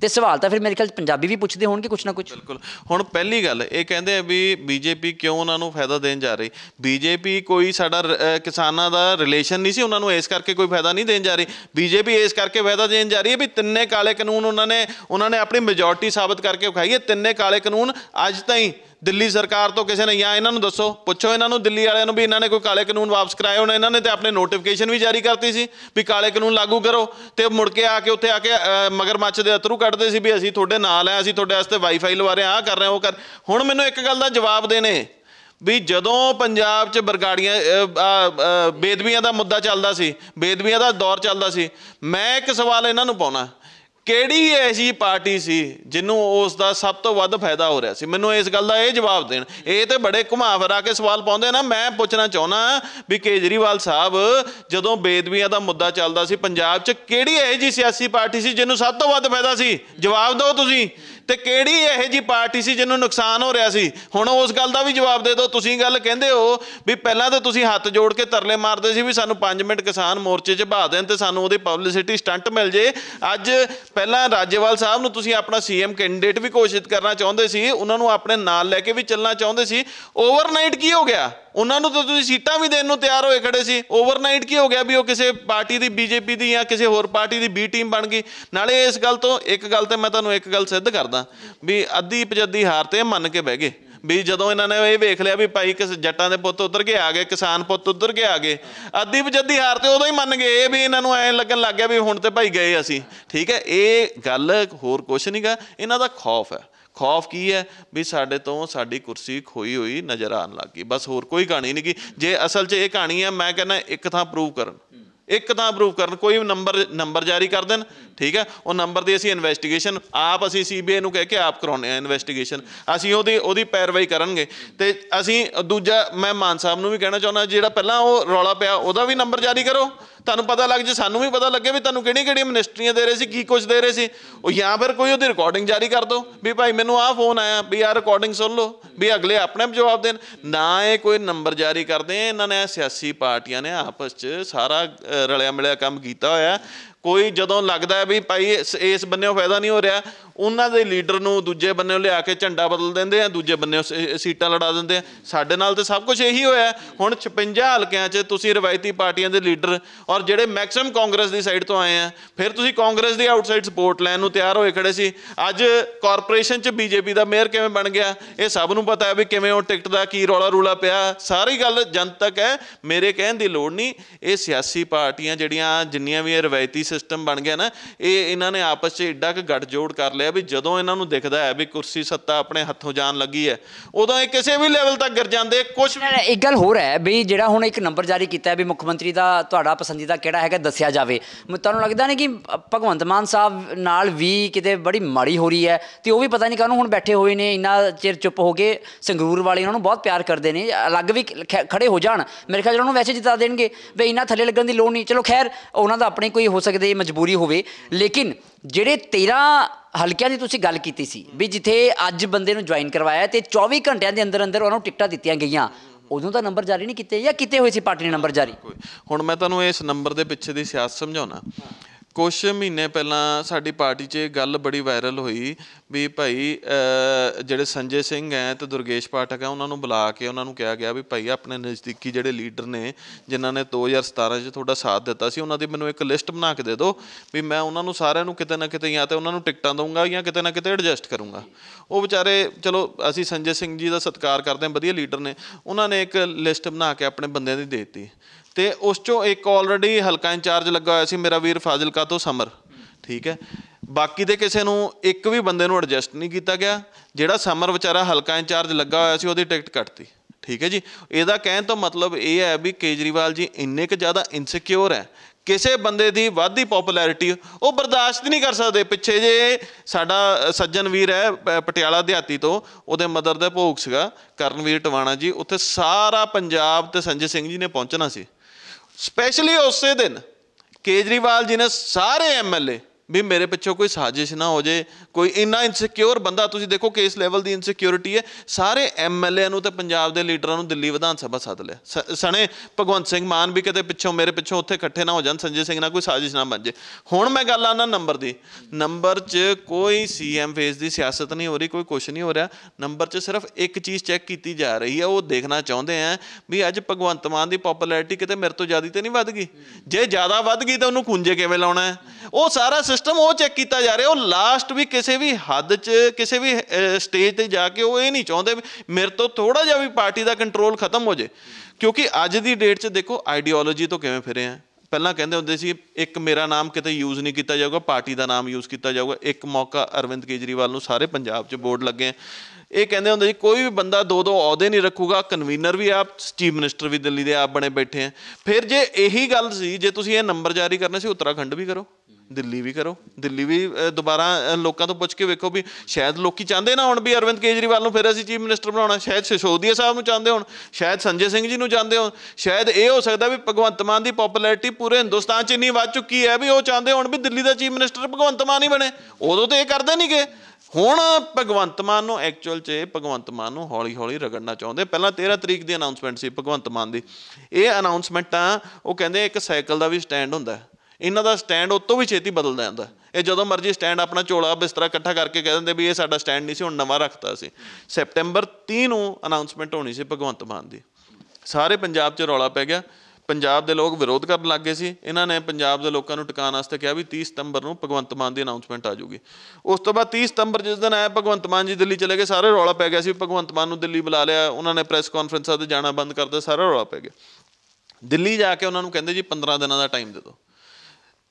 ਤੇ ਸਵਾਲ ਤਾਂ ਫਿਰ ਮੇਰੇ ਖਿਆਲ ਪੰਜਾਬੀ ਵੀ ਪੁੱਛਦੇ ਹੋਣਗੇ ਕੁਛ ਨਾ ਕੁਛ ਬਿਲਕੁਲ ਹੁਣ ਪਹਿਲੀ ਗੱਲ ਇਹ ਕਹਿੰਦੇ ਆ ਵੀ ਬੀਜੇਪੀ ਕਿਉਂ ਉਹਨਾਂ ਨੂੰ ਫਾਇਦਾ ਦੇਣ ਜਾ ਰਹੀ ਬੀਜੇਪੀ ਕੋਈ ਸਾਡਾ ਕਿਸਾਨਾਂ ਦਾ ਰਿਲੇਸ਼ਨ ਨਹੀਂ ਸੀ ਉਹਨਾਂ ਨੂੰ ਇਸ ਕਰਕੇ ਕੋਈ ਫਾਇਦਾ ਨਹੀਂ ਦੇਣ ਜਾ ਰਹੀ ਬੀਜੇਪੀ ਇਸ ਕਰਕੇ ਫਾਇਦਾ ਦੇਣ ਜਾ ਰਹੀ ਹੈ ਵੀ ਤਿੰਨੇ ਕਾਲੇ ਕਾਨੂੰਨ ਉਹਨਾਂ ਨੇ ਉਹਨਾਂ ਨੇ ਆਪਣੀ ਮੈਜੋਰਟੀ ਸਾਬਤ ਕਰਕੇ ਵਿਖਾਈ ਹੈ ਤਿੰਨੇ ਕਾਲੇ ਕਾਨੂੰਨ ਅੱਜ ਤਾਈਂ ਦਿੱਲੀ ਸਰਕਾਰ ਤੋਂ ਕਿਸੇ ਨੇ ਜਾਂ ਇਹਨਾਂ ਨੂੰ ਦੱਸੋ ਪੁੱਛੋ ਇਹਨਾਂ ਨੂੰ ਦਿੱਲੀ ਵਾਲਿਆਂ ਨੂੰ ਵੀ ਇਹਨਾਂ ਨੇ ਕੋਈ ਕਾਲੇ ਕਾਨੂੰਨ ਵਾਪਸ ਕਰਾਏ ਹੋਣ ਇਹਨਾਂ ਨੇ ਤੇ ਆਪਣੇ ਨੋਟੀਫਿਕੇਸ਼ਨ ਵੀ ਜਾਰੀ ਕਰਤੀ ਸੀ ਵੀ ਕਾਲੇ ਕਾਨੂੰਨ ਲਾਗੂ ਕਰੋ ਤੇ ਮੁੜ ਕੇ ਆ ਕੇ ਉੱਥੇ ਆ ਕੇ ਮਗਰਮੱਛ ਦੇ ਅਤਰੂ ਕੱਢਦੇ ਸੀ ਵੀ ਅਸੀਂ ਤੁਹਾਡੇ ਨਾਲ ਆ ਅਸੀਂ ਤੁਹਾਡੇ ਵਾਸਤੇ ਵਾਈਫਾਈ ਲਵਾ ਰਹੇ ਆ ਕਰ ਰਹੇ ਉਹ ਕਰ ਹੁਣ ਮੈਨੂੰ ਇੱਕ ਗੱਲ ਦਾ ਜਵਾਬ ਦੇਣੇ ਵੀ ਜਦੋਂ ਪੰਜਾਬ 'ਚ ਬਰਗਾੜੀਆਂ ਬੇਦਬੀਆਂ ਦਾ ਮੁੱਦਾ ਚੱਲਦਾ ਸੀ ਬੇਦਬੀਆਂ ਦਾ ਦੌਰ ਚੱਲਦਾ ਸੀ ਮੈਂ ਇੱਕ ਸਵਾਲ ਇਹਨਾਂ ਨੂੰ ਪਾਉਣਾ ਕਿਹੜੀ ਐਸੀ ਪਾਰਟੀ ਸੀ ਜਿਹਨੂੰ ਉਸ ਦਾ ਸਭ ਤੋਂ ਵੱਧ ਫਾਇਦਾ ਹੋ ਰਿਹਾ ਸੀ ਮੈਨੂੰ ਇਸ ਗੱਲ ਦਾ ਇਹ ਜਵਾਬ ਦੇਣ ਇਹ ਤੇ ਬੜੇ ਘੁਮਾ ਕੇ ਸਵਾਲ ਪਾਉਂਦੇ ਨਾ ਮੈਂ ਪੁੱਛਣਾ ਚਾਹੁੰਦਾ ਵੀ ਕੇਜਰੀਵਾਲ ਸਾਹਿਬ ਜਦੋਂ ਬੇਦਵੀਆਂ ਦਾ ਮੁੱਦਾ ਚੱਲਦਾ ਸੀ ਪੰਜਾਬ 'ਚ ਕਿਹੜੀ ਇਹ ਜੀ ਸਿਆਸੀ ਪਾਰਟੀ ਸੀ ਜਿਹਨੂੰ ਸਭ ਤੋਂ ਵੱਧ ਫਾਇਦਾ ਸੀ ਜਵਾਬ ਦਿਓ ਤੁਸੀਂ ਤੇ ਕਿਹੜੀ ਇਹ ਜੀ ਪਾਰਟੀ ਸੀ ਜਿਹਨੂੰ ਨੁਕਸਾਨ ਹੋ ਰਿਹਾ ਸੀ ਹੁਣ ਉਸ ਗੱਲ ਦਾ ਵੀ ਜਵਾਬ ਦੇ ਦਿਓ ਤੁਸੀਂ ਗੱਲ ਕਹਿੰਦੇ ਹੋ ਵੀ ਪਹਿਲਾਂ ਤਾਂ ਤੁਸੀਂ ਹੱਥ ਜੋੜ ਕੇ ਤਰਲੇ ਮਾਰਦੇ ਸੀ ਵੀ ਸਾਨੂੰ 5 ਮਿੰਟ ਕਿਸਾਨ ਮੋਰਚੇ 'ਚ ਭਾ ਦੇਣ ਤੇ ਸਾਨੂੰ ਉਹਦੀ ਪਬਲਿਸਿਟੀ ਸਟੰਟ ਮਿਲ ਜੇ ਅੱਜ ਪਹਿਲਾਂ ਰਾਜੇਵਾਲ ਸਾਹਿਬ ਨੂੰ ਤੁਸੀਂ ਆਪਣਾ ਸੀਐਮ ਕੈਂਡੀਡੇਟ ਵੀ ਘੋਸ਼ਿਤ ਕਰਨਾ ਚਾਹੁੰਦੇ ਸੀ ਉਹਨਾਂ ਨੂੰ ਆਪਣੇ ਨਾਲ ਲੈ ਕੇ ਵੀ ਚੱਲਣਾ ਚਾਹੁੰਦੇ ਸੀ ਓਵਰਨਾਈਟ ਕੀ ਹੋ ਗਿਆ ਉਹਨਾਂ ਨੂੰ ਤਾਂ ਤੁਸੀਂ ਸੀਟਾਂ ਵੀ ਦੇਣ ਨੂੰ ਤਿਆਰ ਹੋਏ ਖੜੇ ਸੀ ਓਵਰਨਾਈਟ ਕੀ ਹੋ ਗਿਆ ਵੀ ਉਹ ਕਿਸੇ ਪਾਰਟੀ ਦੀ ਬੀਜੇਪੀ ਦੀ ਜਾਂ ਕਿਸੇ ਹੋਰ ਪਾਰਟੀ ਦੀ ਬੀ ਟੀਮ ਬਣ ਗਈ ਨਾਲੇ ਇਸ ਗੱਲ ਤੋਂ ਇੱਕ ਗੱਲ ਤੇ ਮੈਂ ਤੁਹਾਨੂੰ ਇੱਕ ਗੱਲ ਸਿੱਧ ਕਰਦਾ ਵੀ ਅੱਧੀ ਪਜੱਦੀ ਹਾਰ ਤੇ ਮੰਨ ਕੇ ਬਹਿ ਗਏ ਵੀ ਜਦੋਂ ਇਹਨਾਂ ਨੇ ਇਹ ਵੇਖ ਲਿਆ ਵੀ ਭਾਈ ਕਿਸ ਜੱਟਾਂ ਦੇ ਪੁੱਤ ਉਧਰ ਕੇ ਆ ਗਏ ਕਿਸਾਨ ਪੁੱਤ ਉਧਰ ਕੇ ਆ ਗਏ ਅੱਧੀ ਬਜੱਦੀ ਹਾਰ ਤੇ ਉਦੋਂ ਹੀ ਮੰਨ ਗਏ ਇਹ ਵੀ ਇਹਨਾਂ ਨੂੰ ਐ ਲੱਗਣ ਲੱਗ ਗਿਆ ਵੀ ਹੁਣ ਤੇ ਭਾਈ ਗਏ ਅਸੀਂ ਠੀਕ ਹੈ ਇਹ ਗੱਲ ਹੋਰ ਕੁਛ ਨਹੀਂਗਾ ਇਹਨਾਂ ਦਾ ਖੌਫ ਹੈ ਖੌਫ ਕੀ ਹੈ ਵੀ ਸਾਡੇ ਤੋਂ ਸਾਡੀ ਕੁਰਸੀ ਖੋਈ ਹੋਈ ਨਜ਼ਰ ਆਣ ਲੱਗੀ ਬਸ ਹੋਰ ਕੋਈ ਕਹਾਣੀ ਨਹੀਂ ਕਿ ਜੇ ਅਸਲ 'ਚ ਇਹ ਕਹਾਣੀ ਹੈ ਮੈਂ ਕਹਿੰਦਾ ਇੱਕ ਥਾਂ ਪ੍ਰੂਵ ਕਰਨ ਇੱਕ ਤਾਂ ਅਪਰੂਵ ਕਰਨ ਕੋਈ ਨੰਬਰ ਨੰਬਰ ਜਾਰੀ ਕਰ ਦੇਣ ਠੀਕ ਹੈ ਉਹ ਨੰਬਰ ਦੀ ਅਸੀਂ ਇਨਵੈਸਟੀਗੇਸ਼ਨ ਆਪ ਅਸੀਂ ਸੀਬੀਆਈ ਨੂੰ ਕਹਿ ਕੇ ਆਪ ਕਰਾਉਣੇ ਆ ਇਨਵੈਸਟੀਗੇਸ਼ਨ ਅਸੀਂ ਉਹਦੀ ਉਹਦੀ ਪੈਰਵਾਈ ਕਰਾਂਗੇ ਤੇ ਅਸੀਂ ਦੂਜਾ ਮੈਂ ਮਾਨ ਸਾਹਿਬ ਨੂੰ ਵੀ ਕਹਿਣਾ ਚਾਹੁੰਦਾ ਜਿਹੜਾ ਪਹਿਲਾਂ ਉਹ ਰੌਲਾ ਪਿਆ ਉਹਦਾ ਵੀ ਨੰਬਰ ਜਾਰੀ ਕਰੋ ਤੁਹਾਨੂੰ ਪਤਾ ਲੱਗ ਜੇ ਸਾਨੂੰ ਵੀ ਪਤਾ ਲੱਗੇ ਵੀ ਤੁਹਾਨੂੰ ਕਿਹੜੀ ਕਿਹੜੀ ਮਿਨਿਸਟਰੀਆਂ ਦੇ ਰਹੇ ਸੀ ਕੀ ਕੁਝ ਦੇ ਰਹੇ ਸੀ ਉਹ ਜਾਂ ਫਿਰ ਕੋਈ ਉਹਦੀ ਰਿਕਾਰਡਿੰਗ ਜਾਰੀ ਕਰ ਦੋ ਵੀ ਭਾਈ ਮੈਨੂੰ ਆਹ ਫੋਨ ਆਇਆ ਵੀ ਆ ਰਿਕਾਰਡਿੰਗ ਸੁਣ ਲਓ ਵੀ ਅਗਲੇ ਆਪਣੇ ਜਵਾਬ ਦੇਣ ਨਾ ਇਹ ਕੋਈ ਨੰਬਰ ਜਾਰੀ ਕਰਦੇ ਇਹਨਾਂ ਨੇ ਸਿਆਸੀ ਪਾਰਟੀਆਂ ਨੇ ਆਪਸ 'ਚ ਸਾਰਾ ਰਲਿਆ ਮਿਲਿਆ ਕੰਮ ਕੀਤਾ ਹੋਇਆ ਕੋਈ ਜਦੋਂ ਲੱਗਦਾ ਵੀ ਭਾਈ ਇਸ ਬੰਨੇ ਉਹ ਫਾਇਦਾ ਨਹੀਂ ਹੋ ਰਿਹਾ ਉਹਨਾਂ ਦੇ ਲੀਡਰ ਨੂੰ ਦੂਜੇ ਬੰਨੇ ਲਿਆ ਕੇ ਝੰਡਾ ਬਦਲ ਦਿੰਦੇ ਆ ਦੂਜੇ ਬੰਨੇ ਸੀਟਾਂ ਲੜਾ ਦਿੰਦੇ ਆ ਸਾਡੇ ਨਾਲ ਤੇ ਸਭ ਕੁਝ ਇਹੀ ਹੋਇਆ ਹੁਣ 56 ਹਲਕਿਆਂ 'ਚ ਤੁਸੀਂ ਰਵਾਇਤੀ ਪਾਰਟੀਆਂ ਦੇ ਲੀਡਰ ਔਰ ਜਿਹੜੇ ਮੈਕਸਿਮ ਕਾਂਗਰਸ ਦੀ ਸਾਈਡ ਤੋਂ ਆਏ ਆ ਫਿਰ ਤੁਸੀਂ ਕਾਂਗਰਸ ਦੀ ਆਊਟਸਾਈਡ ਸਪੋਰਟ ਲੈਣ ਨੂੰ ਤਿਆਰ ਹੋਏ ਖੜੇ ਸੀ ਅੱਜ ਕਾਰਪੋਰੇਸ਼ਨ 'ਚ ਬੀਜੇਪੀ ਦਾ ਮੇਅਰ ਕਿਵੇਂ ਬਣ ਗਿਆ ਇਹ ਸਭ ਨੂੰ ਪਤਾ ਹੈ ਵੀ ਕਿਵੇਂ ਉਹ ਟਿਕਟ ਦਾ ਕੀ ਰੌਲਾ ਰੂਲਾ ਪਿਆ ਸਾਰੀ ਗੱਲ ਜਨਤਕ ਹੈ ਮੇਰੇ ਕਹਿਣ ਦੀ ਲੋੜ ਨਹੀਂ ਇਹ ਸਿਆਸੀ ਪਾਰਟੀਆਂ ਜਿਹੜੀਆਂ ਜਿੰਨੀਆਂ ਵੀ ਰਵਾਇਤੀ ਸਿਸਟਮ ਬਣ ਗਿਆ ਨਾ ਇਹ ਇਹਨਾਂ ਨੇ ਆਪਸ ਵਿੱਚ ਏਡਾ ਕੁ ਗੱਠਜੋੜ ਕਰ ਲਿਆ ਵੀ ਜਦੋਂ ਇਹਨਾਂ ਨੂੰ ਦਿਖਦਾ ਹੈ ਵੀ ਕੁਰਸੀ ਸੱਤਾ ਆਪਣੇ ਹੱਥੋਂ ਜਾਣ ਲੱਗੀ ਹੈ ਉਦੋਂ ਇਹ ਕਿਸੇ ਵੀ ਲੈਵਲ ਤੱਕ ਗਿਰ ਜਾਂਦੇ ਕੁਝ ਇੱਕ ਗੱਲ ਹੋਰ ਹੈ ਵੀ ਜਿਹੜਾ ਹੁਣ ਇੱਕ ਨੰਬਰ ਜਾਰੀ ਕੀਤਾ ਹੈ ਵੀ ਮੁੱਖ ਮੰਤਰੀ ਦਾ ਤੁਹਾਡਾ ਪਸੰਦੀਦਾ ਕਿਹੜਾ ਹੈਗਾ ਦੱਸਿਆ ਜਾਵੇ ਤੁਹਾਨੂੰ ਲੱਗਦਾ ਨਹੀਂ ਕਿ ਭਗਵੰਤ ਮਾਨ ਸਾਹਿਬ ਨਾਲ ਵੀ ਕਿਤੇ ਬੜੀ ਮਾੜੀ ਹੋ ਰਹੀ ਹੈ ਤੇ ਉਹ ਵੀ ਪਤਾ ਨਹੀਂ ਕਾਹਨੂੰ ਹੁਣ ਬੈਠੇ ਹੋਏ ਨੇ ਇੰਨਾ ਚਿਰ ਚੁੱਪ ਹੋ ਗਏ ਸੰਗਰੂਰ ਵਾਲੇ ਉਹਨਾਂ ਨੂੰ ਬਹੁਤ ਪਿਆਰ ਕਰਦੇ ਨੇ ਅਲੱਗ ਵੀ ਖੜੇ ਹੋ ਜਾਣ ਮੇਰੇ ਖਿਆਲ ਉਹਨਾਂ ਨੂੰ ਵੈਸੇ ਜਿਤਾ ਦੇਣਗੇ ਵੀ ਇੰਨਾ ਥੱਲੇ ਲੱਗਣ ਦੀ ਲੋੜ ਨਹੀਂ ਚਲੋ ਖੈਰ ਉਹਨਾਂ ਦਾ ਆਪਣੀ ਕੋਈ ਹੋ ਸਕਦਾ ਸਕਦੇ ਮਜਬੂਰੀ ਹੋਵੇ ਲੇਕਿਨ ਜਿਹੜੇ 13 ਹਲਕਿਆਂ ਦੀ ਤੁਸੀਂ ਗੱਲ ਕੀਤੀ ਸੀ ਵੀ ਜਿੱਥੇ ਅੱਜ ਬੰਦੇ ਨੂੰ ਜੁਆਇਨ ਕਰਵਾਇਆ ਤੇ 24 ਘੰਟਿਆਂ ਦੇ ਅੰਦਰ ਅੰਦਰ ਉਹਨਾਂ ਨੂੰ ਟਿਕਟਾਂ ਦਿੱਤੀਆਂ ਗਈਆਂ ਉਦੋਂ ਤਾਂ ਨੰਬਰ ਜਾਰੀ ਨਹੀਂ ਕੀਤੇ ਜਾਂ ਕੀਤੇ ਹੋਏ ਸੀ ਪਾਰਟੀ ਨੇ ਨੰਬਰ ਜਾਰੀ ਹੁਣ ਮੈਂ ਤੁਹਾਨੂੰ ਇਸ ਨੰਬਰ ਦੇ ਪਿੱਛੇ ਦੀ ਸਿਆਸਤ ਸਮਝਾਉਣਾ ਕੁਛ ਮਹੀਨੇ ਪਹਿਲਾਂ ਸਾਡੀ ਪਾਰਟੀ 'ਚ ਇਹ ਗੱਲ ਬੜੀ ਵਾਇਰਲ ਹੋਈ ਵੀ ਭਾਈ ਜਿਹੜੇ ਸੰਜੇ ਸਿੰਘ ਹੈ ਤੇ ਦੁਰਗੇਸ਼ ਪਾਠਕ ਹੈ ਉਹਨਾਂ ਨੂੰ ਬੁਲਾ ਕੇ ਉਹਨਾਂ ਨੂੰ ਕਿਹਾ ਗਿਆ ਵੀ ਭਾਈ ਆਪਣੇ ਨਜ਼ਦੀਕੀ ਜਿਹੜੇ ਲੀਡਰ ਨੇ ਜਿਨ੍ਹਾਂ ਨੇ 2017 'ਚ ਤੁਹਾਡਾ ਸਾਥ ਦਿੱਤਾ ਸੀ ਉਹਨਾਂ ਦੀ ਮੈਨੂੰ ਇੱਕ ਲਿਸਟ ਬਣਾ ਕੇ ਦੇ ਦਿਓ ਵੀ ਮੈਂ ਉਹਨਾਂ ਨੂੰ ਸਾਰਿਆਂ ਨੂੰ ਕਿਤੇ ਨਾ ਕਿਤੇ ਜਾਂ ਤੇ ਉਹਨਾਂ ਨੂੰ ਟਿਕਟਾਂ ਦਊਂਗਾ ਜਾਂ ਕਿਤੇ ਨਾ ਕਿਤੇ ਐਡਜਸਟ ਕਰੂੰਗਾ ਉਹ ਵਿਚਾਰੇ ਚਲੋ ਅਸੀਂ ਸੰਜੇ ਸਿੰਘ ਜੀ ਦਾ ਸਤਿਕਾਰ ਕਰਦੇ ਹਾਂ ਵਧੀਆ ਲੀਡਰ ਨੇ ਉਹਨਾਂ ਨੇ ਇੱਕ ਲਿਸਟ ਬਣਾ ਕੇ ਆਪਣੇ ਬੰਦਿਆਂ ਦੀ ਦੇ ਦਿੱਤੀ ਤੇ ਉਸ ਚੋਂ ਇੱਕ ਆਲਰੇਡੀ ਹਲਕਾ ਇੰਚਾਰਜ ਲੱਗਾ ਹੋਇਆ ਸੀ ਮੇਰਾ ਵੀਰ ਫਾਜ਼ਿਲਕਾ ਤੋਂ ਸਮਰ ਠੀਕ ਹੈ ਬਾਕੀ ਦੇ ਕਿਸੇ ਨੂੰ ਇੱਕ ਵੀ ਬੰਦੇ ਨੂੰ ਐਡਜਸਟ ਨਹੀਂ ਕੀਤਾ ਗਿਆ ਜਿਹੜਾ ਸਮਰ ਵਿਚਾਰਾ ਹਲਕਾ ਇੰਚਾਰਜ ਲੱਗਾ ਹੋਇਆ ਸੀ ਉਹਦੀ ਟਿਕਟ ਕੱਟਤੀ ਠੀਕ ਹੈ ਜੀ ਇਹਦਾ ਕਹਿਣ ਤੋਂ ਮਤਲਬ ਇਹ ਹੈ ਵੀ ਕੇਜਰੀਵਾਲ ਜੀ ਇੰਨੇ ਕੁ ਜ਼ਿਆਦਾ ਇਨਸਿਕਿਉਰ ਹੈ ਕਿਸੇ ਬੰਦੇ ਦੀ ਵਾਧੀ ਪੋਪੂਲੈਰਿਟੀ ਉਹ ਬਰਦਾਸ਼ਤ ਨਹੀਂ ਕਰ ਸਕਦੇ ਪਿੱਛੇ ਜੇ ਸਾਡਾ ਸੱਜਣ ਵੀਰ ਹੈ ਪਟਿਆਲਾ ਦਿਹਾਤੀ ਤੋਂ ਉਹਦੇ ਮਦਰ ਦਾ ਭੋਗ ਸੀਗਾ ਕਰਨਵੀਰ ਟਵਾਣਾ ਜੀ ਉੱਥੇ ਸਾਰਾ ਪੰਜਾਬ ਤੇ ਸੰਜੇ ਸਿੰਘ ਜੀ ਨੇ ਪਹੁੰਚਣਾ ਸੀ ਸਪੈਸ਼ਲੀ ਉਸੇ ਦਿਨ ਕੇਜਰੀਵਾਲ ਜੀ ਨੇ ਸਾਰੇ ਐਮਐਲਏ ਵੀ ਮੇਰੇ ਪਿੱਛੋਂ ਕੋਈ ਸਾਜ਼ਿਸ਼ ਨਾ ਹੋ ਜੇ ਕੋਈ ਇੰਨਾ ਇਨਸਿਕਿਉਰ ਬੰਦਾ ਤੁਸੀਂ ਦੇਖੋ ਕਿਸ ਲੈਵਲ ਦੀ ਇਨਸਿਕਿਉਰਿਟੀ ਹੈ ਸਾਰੇ ਐਮਐਲਏ ਨੂੰ ਤੇ ਪੰਜਾਬ ਦੇ ਲੀਡਰਾਂ ਨੂੰ ਦਿੱਲੀ ਵਿਧਾਨ ਸਭਾ ਸੱਦ ਲਿਆ ਸਣੇ ਭਗਵੰਤ ਸਿੰਘ ਮਾਨ ਵੀ ਕਿਤੇ ਪਿੱਛੋਂ ਮੇਰੇ ਪਿੱਛੋਂ ਉੱਥੇ ਇਕੱਠੇ ਨਾ ਹੋ ਜਾਣ ਸੰਜੇ ਸਿੰਘ ਨਾਲ ਕੋਈ ਸਾਜ਼ਿਸ਼ ਨਾ ਬਣ ਜੇ ਹੁਣ ਮੈਂ ਗੱਲ ਆਣਾ ਨੰਬਰ ਦੀ ਨੰਬਰ 'ਚ ਕੋਈ ਸੀਐਮ ਫੇਸ ਦੀ ਸਿਆਸਤ ਨਹੀਂ ਹੋ ਰਹੀ ਕੋਈ ਕੁਝ ਨਹੀਂ ਹੋ ਰਿਹਾ ਨੰਬਰ 'ਚ ਸਿਰਫ ਇੱਕ ਚੀਜ਼ ਚੈੱਕ ਕੀਤੀ ਜਾ ਰਹੀ ਹੈ ਉਹ ਦੇਖਣਾ ਚਾਹੁੰਦੇ ਆ ਵੀ ਅੱਜ ਭਗਵੰਤ ਮਾਨ ਦੀ ਪਪੂਲੈਰਿਟੀ ਕਿਤੇ ਮੇਰੇ ਤੋਂ ਜ਼ਿਆਦਾ ਤੇ ਨਹੀਂ ਵੱਧ ਗਈ ਜੇ ਜ਼ਿਆਦਾ ਵੱਧ ਗਈ ਤਾਂ ਉਹਨੂੰ ਖੁੰਝੇ ਕਿਵੇਂ ਲਾਉਣਾ ਉਹ ਸਾਰਾ ਸਿਸਟਮ ਉਹ ਚੈੱਕ ਕੀਤਾ ਜਾ ਰਿਹਾ ਉਹ ਲਾਸਟ ਵੀ ਕਿਸੇ ਵੀ ਹੱਦ 'ਚ ਕਿਸੇ ਵੀ ਸਟੇਜ ਤੇ ਜਾ ਕੇ ਉਹ ਇਹ ਨਹੀਂ ਚਾਹੁੰਦੇ ਮੇਰੇ ਤੋਂ ਥੋੜਾ ਜਿਹਾ ਵੀ ਪਾਰਟੀ ਦਾ ਕੰਟਰੋਲ ਖਤਮ ਹੋ ਜੇ ਕਿਉਂਕਿ ਅੱਜ ਦੀ ਡੇਟ 'ਚ ਦੇਖੋ ਆਈਡੀਓਲੋਜੀ ਤੋਂ ਕਿਵੇਂ ਫਿਰੇ ਆ ਪਹਿਲਾਂ ਕਹਿੰਦੇ ਹੁੰਦੇ ਸੀ ਇੱਕ ਮੇਰਾ ਨਾਮ ਕਿਤੇ ਯੂਜ਼ ਨਹੀਂ ਕੀਤਾ ਜਾਊਗਾ ਪਾਰਟੀ ਦਾ ਨਾਮ ਯੂਜ਼ ਕੀਤਾ ਜਾਊਗਾ ਇੱਕ ਮੌਕਾ ਅਰਵਿੰਦ ਕੇਜਰੀਵਾਲ ਨੂੰ ਸਾਰੇ ਪੰਜਾਬ 'ਚ ਬੋਰਡ ਲੱਗੇ ਇਹ ਕਹਿੰਦੇ ਹੁੰਦੇ ਸੀ ਕੋਈ ਵੀ ਬੰਦਾ ਦੋ ਦੋ ਅਹੁਦੇ ਨਹੀਂ ਰੱਖੂਗਾ ਕਨਵੀਨਰ ਵੀ ਆਪ ਚੀਫ ਮਿਨਿਸਟਰ ਵੀ ਦਿੱਲੀ ਦੇ ਆਪ ਬਣੇ ਬੈਠੇ ਆ ਫਿਰ ਜੇ ਇਹੀ ਗੱਲ ਸੀ ਜੇ ਤੁਸੀਂ ਇਹ ਨੰਬਰ ਜਾਰੀ ਕਰਨੇ ਸੀ ਉੱਤਰਾਖੰਡ ਵੀ ਕਰੋ ਦਿੱਲੀ ਵੀ ਕਰੋ ਦਿੱਲੀ ਵੀ ਦੁਬਾਰਾ ਲੋਕਾਂ ਤੋਂ ਪੁੱਛ ਕੇ ਵੇਖੋ ਵੀ ਸ਼ਾਇਦ ਲੋਕੀ ਚਾਹੁੰਦੇ ਨਾ ਹੁਣ ਵੀ ਅਰਵਿੰਦ ਕੇਜਰੀਵਾਲ ਨੂੰ ਫਿਰ ਅਸੀਂ ਚੀਫ ਮਿਨਿਸਟਰ ਬਣਾਉਣਾ ਸ਼ਾਇਦ ਸਿਸੋਦੀਆ ਸਾਹਿਬ ਨੂੰ ਚਾਹੁੰਦੇ ਹੋਣ ਸ਼ਾਇਦ ਸੰਜੇ ਸਿੰਘ ਜੀ ਨੂੰ ਚਾਹੁੰਦੇ ਹੋਣ ਸ਼ਾਇਦ ਇਹ ਹੋ ਸਕਦਾ ਵੀ ਭਗਵੰਤ ਮਾਨ ਦੀ ਪਪੂਲੈਰਿਟੀ ਪੂਰੇ ਹਿੰਦੁਸਤਾਨ 'ਚ ਇੰਨੀ ਵੱਧ ਚੁੱਕੀ ਹੈ ਵੀ ਉਹ ਚਾਹੁੰਦੇ ਹੋਣ ਵੀ ਦਿੱਲੀ ਦਾ ਚੀਫ ਮਿਨਿਸਟਰ ਭਗਵੰਤ ਮਾਨ ਹੀ ਬਣੇ ਉਦੋਂ ਤੇ ਇਹ ਕਰਦੇ ਨਹੀਂਗੇ ਹੁਣ ਭਗਵੰਤ ਮਾਨ ਨੂੰ ਐਕਚੁਅਲ 'ਚ ਭਗਵੰਤ ਮਾਨ ਨੂੰ ਹੌਲੀ-ਹੌਲੀ ਰਗੜਨਾ ਚਾਹੁੰਦੇ ਪਹਿਲਾਂ 13 ਤਰੀਕ ਦੀ ਅਨਾਉਂਸਮੈਂਟ ਸੀ ਭਗਵੰਤ ਮਾਨ ਦੀ ਇਹ ਅਨਾਉਂਸਮੈਂਟਾਂ ਉਹ ਕਹਿੰਦੇ ਇੱਕ ਸਾਈਕਲ ਦਾ ਵੀ ਸਟੈਂਡ ਹੁੰਦਾ ਇਹਨਾਂ ਦਾ ਸਟੈਂਡ ਉਤੋਂ ਵੀ ਛੇਤੀ ਬਦਲ ਜਾਂਦਾ ਇਹ ਜਦੋਂ ਮਰਜ਼ੀ ਸਟੈਂਡ ਆਪਣਾ ਝੋਲਾ ਬਿਸਤਰਾ ਇਕੱਠਾ ਕਰਕੇ ਕਹਿ ਦਿੰਦੇ ਵੀ ਇਹ ਸਾਡਾ ਸਟੈਂਡ ਨਹੀਂ ਸੀ ਹੁਣ ਨਵਾਂ ਰੱਖਤਾ ਸੀ ਸੈਪਟੈਂਬਰ 30 ਨੂੰ ਅਨਾਉਂਸਮੈਂਟ ਹੋਣੀ ਸੀ ਭਗਵੰਤ ਮਾਨ ਦੀ ਸਾਰੇ ਪੰਜਾਬ 'ਚ ਰੌਲਾ ਪੈ ਗਿਆ ਪੰਜਾਬ ਦੇ ਲੋਕ ਵਿਰੋਧ ਕਰਨ ਲੱਗ ਗਏ ਸੀ ਇਹਨਾਂ ਨੇ ਪੰਜਾਬ ਦੇ ਲੋਕਾਂ ਨੂੰ ਟਿਕਾਣ ਵਾਸਤੇ ਕਿਹਾ ਵੀ 30 ਸਤੰਬਰ ਨੂੰ ਭਗਵੰਤ ਮਾਨ ਦੀ ਅਨਾਉਂਸਮੈਂਟ ਆ ਜੂਗੀ ਉਸ ਤੋਂ ਬਾਅਦ 30 ਸਤੰਬਰ ਜਿਸ ਦਿਨ ਆਇਆ ਭਗਵੰਤ ਮਾਨ ਜੀ ਦਿੱਲੀ ਚਲੇ ਗਏ ਸਾਰੇ ਰੌਲਾ ਪੈ ਗਿਆ ਸੀ ਭਗਵੰਤ ਮਾਨ ਨੂੰ ਦਿੱਲੀ ਬੁਲਾ ਲਿਆ ਉਹਨਾਂ ਨੇ ਪ੍ਰੈਸ ਕਾਨਫਰੰਸਾਂ ਤੇ ਜਾਣਾ ਬੰਦ ਕਰਤਾ ਸਾਰਾ ਰੌਲਾ ਪੈ ਗਿਆ ਦਿੱਲੀ ਜਾ ਕੇ ਉਹਨਾਂ ਨੂੰ ਕਹਿੰਦੇ ਜੀ 15 ਦਿਨਾਂ ਦਾ ਟਾਈਮ ਦੇ ਦਿਓ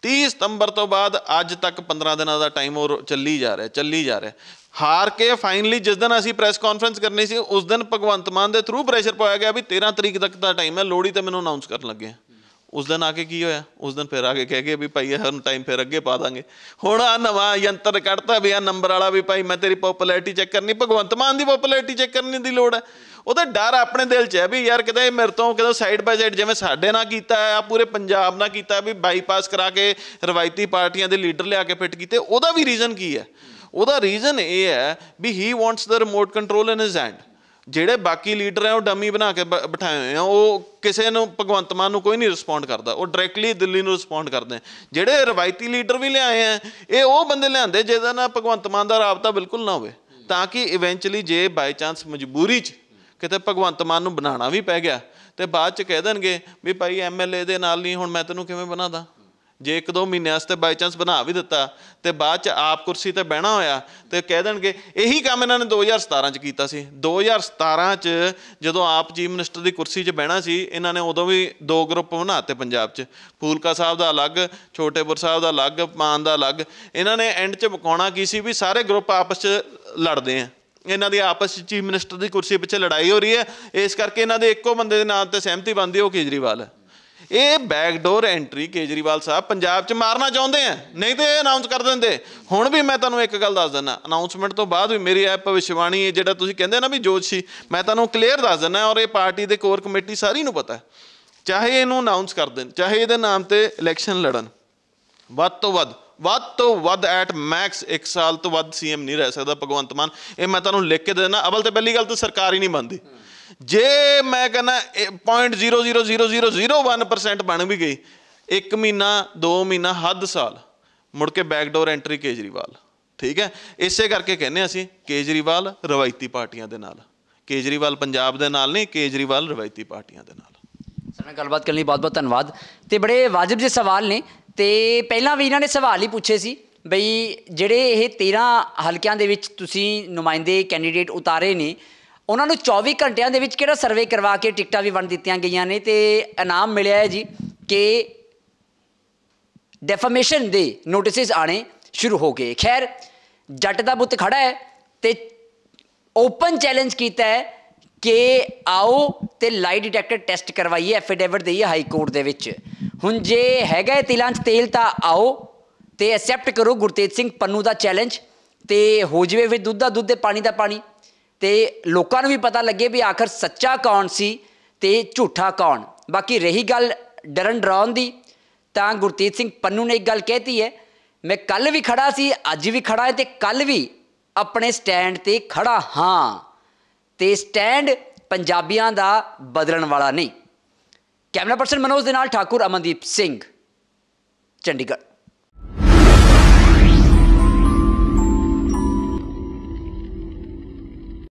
30 ਸਤੰਬਰ ਤੋਂ ਬਾਅਦ ਅੱਜ ਤੱਕ 15 ਦਿਨਾਂ ਦਾ ਟਾਈਮ ਉਹ ਚੱਲੀ ਜਾ ਰਿਹਾ ਚੱਲੀ ਜਾ ਰਿਹਾ ਹਾਰ ਕੇ ਫਾਈਨਲੀ ਜਿਸ ਦਿਨ ਅਸੀਂ ਪ੍ਰੈਸ ਕਾਨਫਰੰਸ ਕਰਨੀ ਸੀ ਉਸ ਦਿਨ ਭਗਵੰਤ ਮਾਨ ਦੇ ਥਰੂ ਪ੍ਰੈਸ਼ਰ ਪਾਇਆ ਗਿਆ ਵੀ 13 ਤਰੀਕ ਤੱਕ ਦਾ ਟਾਈਮ ਹੈ ਲੋੜੀ ਤੇ ਮੈਨੂੰ ਅਨਾਉਂਸ ਕਰਨ ਲੱਗੇ ਉਸ ਦਿਨ ਆ ਕੇ ਕੀ ਹੋਇਆ ਉਸ ਦਿਨ ਫਿਰ ਆ ਕੇ ਕਹਿ ਗਏ ਵੀ ਭਾਈ ਇਹ ਨੂੰ ਟਾਈਮ ਫਿਰ ਅੱਗੇ ਪਾ ਦਾਂਗੇ ਹੁਣ ਆ ਨਵਾਂ ਯੰਤਰ ਕੱਢਤਾ ਵੀ ਆ ਨੰਬਰ ਵਾਲਾ ਵੀ ਭਾਈ ਮੈਂ ਤੇਰੀ ਪਪੂਲੈਰਿਟੀ ਚੈੱਕ ਕਰਨੀ ਭਗਵੰਤ ਮਾਨ ਦੀ ਪਪੂਲੈਰਿਟੀ ਚੈੱਕ ਕਰਨੀ ਦੀ ਲੋੜ ਹੈ ਉਹਦਾ ਡਰ ਆਪਣੇ ਦਿਲ 'ਚ ਹੈ ਵੀ ਯਾਰ ਕਿਤੇ ਮੇਰੇ ਤੋਂ ਕਿਤੇ ਸਾਈਡ ਬਾਈ ਸਾਈਡ ਜਿਵੇਂ ਸਾਡੇ ਨਾਲ ਕੀਤਾ ਆ ਪੂਰੇ ਪੰਜਾਬ ਨਾਲ ਕੀਤਾ ਵੀ ਬਾਈਪਾਸ ਕਰਾ ਕੇ ਰਵਾਇਤੀ ਪਾਰਟੀਆਂ ਦੇ ਲੀਡਰ ਲਿਆ ਕੇ ਫਿੱਟ ਕੀਤੇ ਉਹਦਾ ਵੀ ਰੀਜ਼ਨ ਕੀ ਹੈ ਉਹਦਾ ਰੀਜ਼ਨ ਇਹ ਹੈ ਵੀ he wants the remote control in his hand ਜਿਹੜੇ ਬਾਕੀ ਲੀਡਰ ਆ ਉਹ ਡਮੀ ਬਣਾ ਕੇ ਬਿਠਾਏ ਹੋਏ ਆ ਉਹ ਕਿਸੇ ਨੂੰ ਭਗਵੰਤ ਮਾਨ ਨੂੰ ਕੋਈ ਨਹੀਂ ਰਿਸਪੌਂਡ ਕਰਦਾ ਉਹ ਡਾਇਰੈਕਟਲੀ ਦਿੱਲੀ ਨੂੰ ਰਿਸਪੌਂਡ ਕਰਦੇ ਜਿਹੜੇ ਰਵਾਇਤੀ ਲੀਡਰ ਵੀ ਲਿਆਏ ਆ ਇਹ ਉਹ ਬੰਦੇ ਲਿਆਂਦੇ ਜਿਹਦਾ ਨਾਲ ਭਗਵੰਤ ਮਾਨ ਦਾ ਰਾਬਤਾ ਬਿਲਕੁਲ ਨਾ ਹੋਵੇ ਤਾਂ ਕਿ ਇਵੈਂਚੁਅਲੀ ਜੇ ਬਾਈ ਚਾਂਸ ਮਜਬੂਰੀ 'ਚ ਕਿਤੇ ਭਗਵੰਤ ਮਾਨ ਨੂੰ ਬਣਾਉਣਾ ਵੀ ਪੈ ਗਿਆ ਤੇ ਬਾਅਦ ਚ ਕਹਿ ਦੇਣਗੇ ਵੀ ਭਾਈ ਐਮਐਲਏ ਦੇ ਨਾਲ ਨਹੀਂ ਹੁਣ ਮੈਂ ਤੈਨੂੰ ਕਿਵੇਂ ਬਣਾਦਾ ਜੇ ਇੱਕ ਦੋ ਮਹੀਨੇ ਵਾਸਤੇ ਬਾਈ ਚਾਂਸ ਬਣਾ ਵੀ ਦਿੱਤਾ ਤੇ ਬਾਅਦ ਚ ਆਪ ਕੁਰਸੀ ਤੇ ਬਹਿਣਾ ਹੋਇਆ ਤੇ ਕਹਿ ਦੇਣਗੇ ਇਹੀ ਕੰਮ ਇਹਨਾਂ ਨੇ 2017 ਚ ਕੀਤਾ ਸੀ 2017 ਚ ਜਦੋਂ ਆਪ ਚੀਫ ਮਿਨਿਸਟਰ ਦੀ ਕੁਰਸੀ 'ਚ ਬਹਿਣਾ ਸੀ ਇਹਨਾਂ ਨੇ ਉਦੋਂ ਵੀ ਦੋ ਗਰੁੱਪ ਬਣਾਤੇ ਪੰਜਾਬ 'ਚ ਫੂਲਕਾ ਸਾਹਿਬ ਦਾ ਅਲੱਗ ਛੋਟੇਪੁਰ ਸਾਹਿਬ ਦਾ ਅਲੱਗ ਮਾਨ ਦਾ ਅਲੱਗ ਇਹਨਾਂ ਨੇ ਐਂਡ 'ਚ ਮਕਾਉਣਾ ਕੀ ਸੀ ਵੀ ਸਾਰੇ ਗਰੁੱਪ ਆਪਸ 'ਚ ਲੜਦੇ ਆ ਇਹਨਾਂ ਦੀ ਆਪਸ ਵਿੱਚ ਚੀਫ ਮਿਨਿਸਟਰ ਦੀ ਕੁਰਸੀ ਪਿੱਛੇ ਲੜਾਈ ਹੋ ਰਹੀ ਹੈ ਇਸ ਕਰਕੇ ਇਹਨਾਂ ਦੇ ਇੱਕੋ ਬੰਦੇ ਦੇ ਨਾਮ ਤੇ ਸਹਿਮਤੀ ਬਣਦੀ ਉਹ ਕੇਜਰੀਵਾਲ ਹੈ ਇਹ ਬੈਕਡੋਰ ਐਂਟਰੀ ਕੇਜਰੀਵਾਲ ਸਾਹਿਬ ਪੰਜਾਬ 'ਚ ਮਾਰਨਾ ਚਾਹੁੰਦੇ ਆ ਨਹੀਂ ਤੇ ਇਹ ਅਨਾਉਂਸ ਕਰ ਦਿੰਦੇ ਹੁਣ ਵੀ ਮੈਂ ਤੁਹਾਨੂੰ ਇੱਕ ਗੱਲ ਦੱਸ ਦਿੰਦਾ ਅਨਾਉਂਸਮੈਂਟ ਤੋਂ ਬਾਅਦ ਵੀ ਮੇਰੀ ਐਪ ਭਵਿਸ਼ਵਾਣੀ ਜਿਹੜਾ ਤੁਸੀਂ ਕਹਿੰਦੇ ਨਾ ਵੀ ਜੋਸ਼ੀ ਮੈਂ ਤੁਹਾਨੂੰ ਕਲੀਅਰ ਦੱਸ ਦਿੰਦਾ ਔਰ ਇਹ ਪਾਰਟੀ ਦੇ ਕੋਰ ਕਮੇਟੀ ਸਾਰੀ ਨੂੰ ਪਤਾ ਚਾਹੇ ਇਹਨੂੰ ਅਨਾਉਂਸ ਕਰ ਦੇਣ ਚਾਹੇ ਇਹਦੇ ਨਾਮ ਤੇ ਇਲੈਕਸ਼ਨ ਲੜਨ ਵੱਧ ਤੋਂ ਵੱਧ ਵੱਧ ਤੋਂ ਵੱਧ ਐਟ ਮੈਕਸ 1 ਸਾਲ ਤੋਂ ਵੱਧ ਸੀਐਮ ਨਹੀਂ ਰਹਿ ਸਕਦਾ ਭਗਵੰਤ ਮਾਨ ਇਹ ਮੈਂ ਤੁਹਾਨੂੰ ਲਿਖ ਕੇ ਦੇ ਦੇਣਾ ਅਵਲ ਤੇ ਪਹਿਲੀ ਗੱਲ ਤਾਂ ਸਰਕਾਰ ਹੀ ਨਹੀਂ ਬਣਦੀ ਜੇ ਮੈਂ ਕਹਿੰਦਾ 0.00001% ਬਣ ਵੀ ਗਈ 1 ਮਹੀਨਾ 2 ਮਹੀਨਾ ਹੱਦ ਸਾਲ ਮੁੜ ਕੇ ਬੈਕਡੋਰ ਐਂਟਰੀ ਕੇਜਰੀਵਾਲ ਠੀਕ ਹੈ ਇਸੇ ਕਰਕੇ ਕਹਿੰਦੇ ਅਸੀਂ ਕੇਜਰੀਵਾਲ ਰਵਾਇਤੀ ਪਾਰਟੀਆਂ ਦੇ ਨਾਲ ਕੇਜਰੀਵਾਲ ਪੰਜਾਬ ਦੇ ਨਾਲ ਨਹੀਂ ਕੇਜਰੀਵਾਲ ਰਵਾਇਤੀ ਪਾਰਟੀਆਂ ਦੇ ਨਾਲ ਸਰ ਮੈਂ ਗੱਲਬਾਤ ਕਰਨ ਲਈ ਬਹੁਤ ਬਹੁਤ ਧੰਨਵਾਦ ਤੇ ਬੜੇ ਵਾਜਬ ਜੇ ਸਵਾਲ ਨੇ ਤੇ ਪਹਿਲਾਂ ਵੀ ਇਹਨਾਂ ਨੇ ਸਵਾਲ ਹੀ ਪੁੱਛੇ ਸੀ ਬਈ ਜਿਹੜੇ ਇਹ 13 ਹਲਕਿਆਂ ਦੇ ਵਿੱਚ ਤੁਸੀਂ ਨੁਮਾਇੰਦੇ ਕੈਂਡੀਡੇਟ ਉਤਾਰੇ ਨੇ ਉਹਨਾਂ ਨੂੰ 24 ਘੰਟਿਆਂ ਦੇ ਵਿੱਚ ਕਿਹੜਾ ਸਰਵੇ ਕਰਵਾ ਕੇ ਟਿਕਟਾਂ ਵੀ ਵੰਡ ਦਿੱਤੀਆਂ ਗਈਆਂ ਨੇ ਤੇ ਇਨਾਮ ਮਿਲਿਆ ਹੈ ਜੀ ਕਿ ਡੈਫਾਮੇਸ਼ਨ ਦੇ ਨੋਟਿਸਸ ਆਣੇ ਸ਼ੁਰੂ ਹੋ ਗਏ ਖੈਰ ਜੱਟ ਦਾ ਬੁੱਤ ਖੜਾ ਹੈ ਤੇ ਓਪਨ ਚੈਲੰਜ ਕੀਤਾ ਹੈ ਕਿ ਆਓ ਤੇ ਲਾਈ ਡਿਟੈਕਟਰ ਟੈਸਟ ਕਰਵਾਈਏ ਐਫੀਡੇਵਿਟ ਦੇਈਏ ਹਾਈ ਕੋਰਟ ਦੇ ਵਿੱਚ ਹੁਣ ਜੇ ਹੈਗਾ ਤਿਲਾਂ 'ਚ ਤੇਲ ਤਾਂ ਆਓ ਤੇ ਐਕਸੈਪਟ ਕਰੋ ਗੁਰਤੇਜ ਸਿੰਘ ਪੰਨੂ ਦਾ ਚੈਲੰਜ ਤੇ ਹੋ ਜਵੇ ਵੀ ਦੁੱਧ ਦਾ ਦੁੱਧ ਤੇ ਪਾਣੀ ਦਾ ਪਾਣੀ ਤੇ ਲੋਕਾਂ ਨੂੰ ਵੀ ਪਤਾ ਲੱਗੇ ਵੀ ਆਖਰ ਸੱਚਾ ਕੌਣ ਸੀ ਤੇ ਝੂਠਾ ਕੌਣ ਬਾਕੀ ਰਹੀ ਗੱਲ ਡਰਨ ਡਰਾਉਣ ਦੀ ਤਾਂ ਗੁਰਤੇਜ ਸਿੰਘ ਪੰਨੂ ਨੇ ਇੱਕ ਗੱਲ ਕਹਿਤੀ ਹੈ ਮੈਂ ਕੱਲ ਵੀ ਖੜਾ ਸੀ ਅੱਜ ਵੀ ਖੜਾ ਹਾਂ ਤੇ ਕੱਲ ਵੀ ਆਪਣੇ ਸਟੈਂਡ ਤੇ ਖੜਾ ਹਾਂ ਤੇ ਸਟੈਂਡ ਪੰਜਾਬੀਆਂ ਦਾ ਬਦਲਣ ਵਾਲਾ ਨਹੀਂ ਕੈਮਰਾ ਪਰਸਨ ਮਨੋਜ ਦੇ ਨਾਲ ਠਾਕੁਰ ਅਮਨਦੀਪ ਸਿੰਘ ਚੰਡੀਗੜ੍ਹ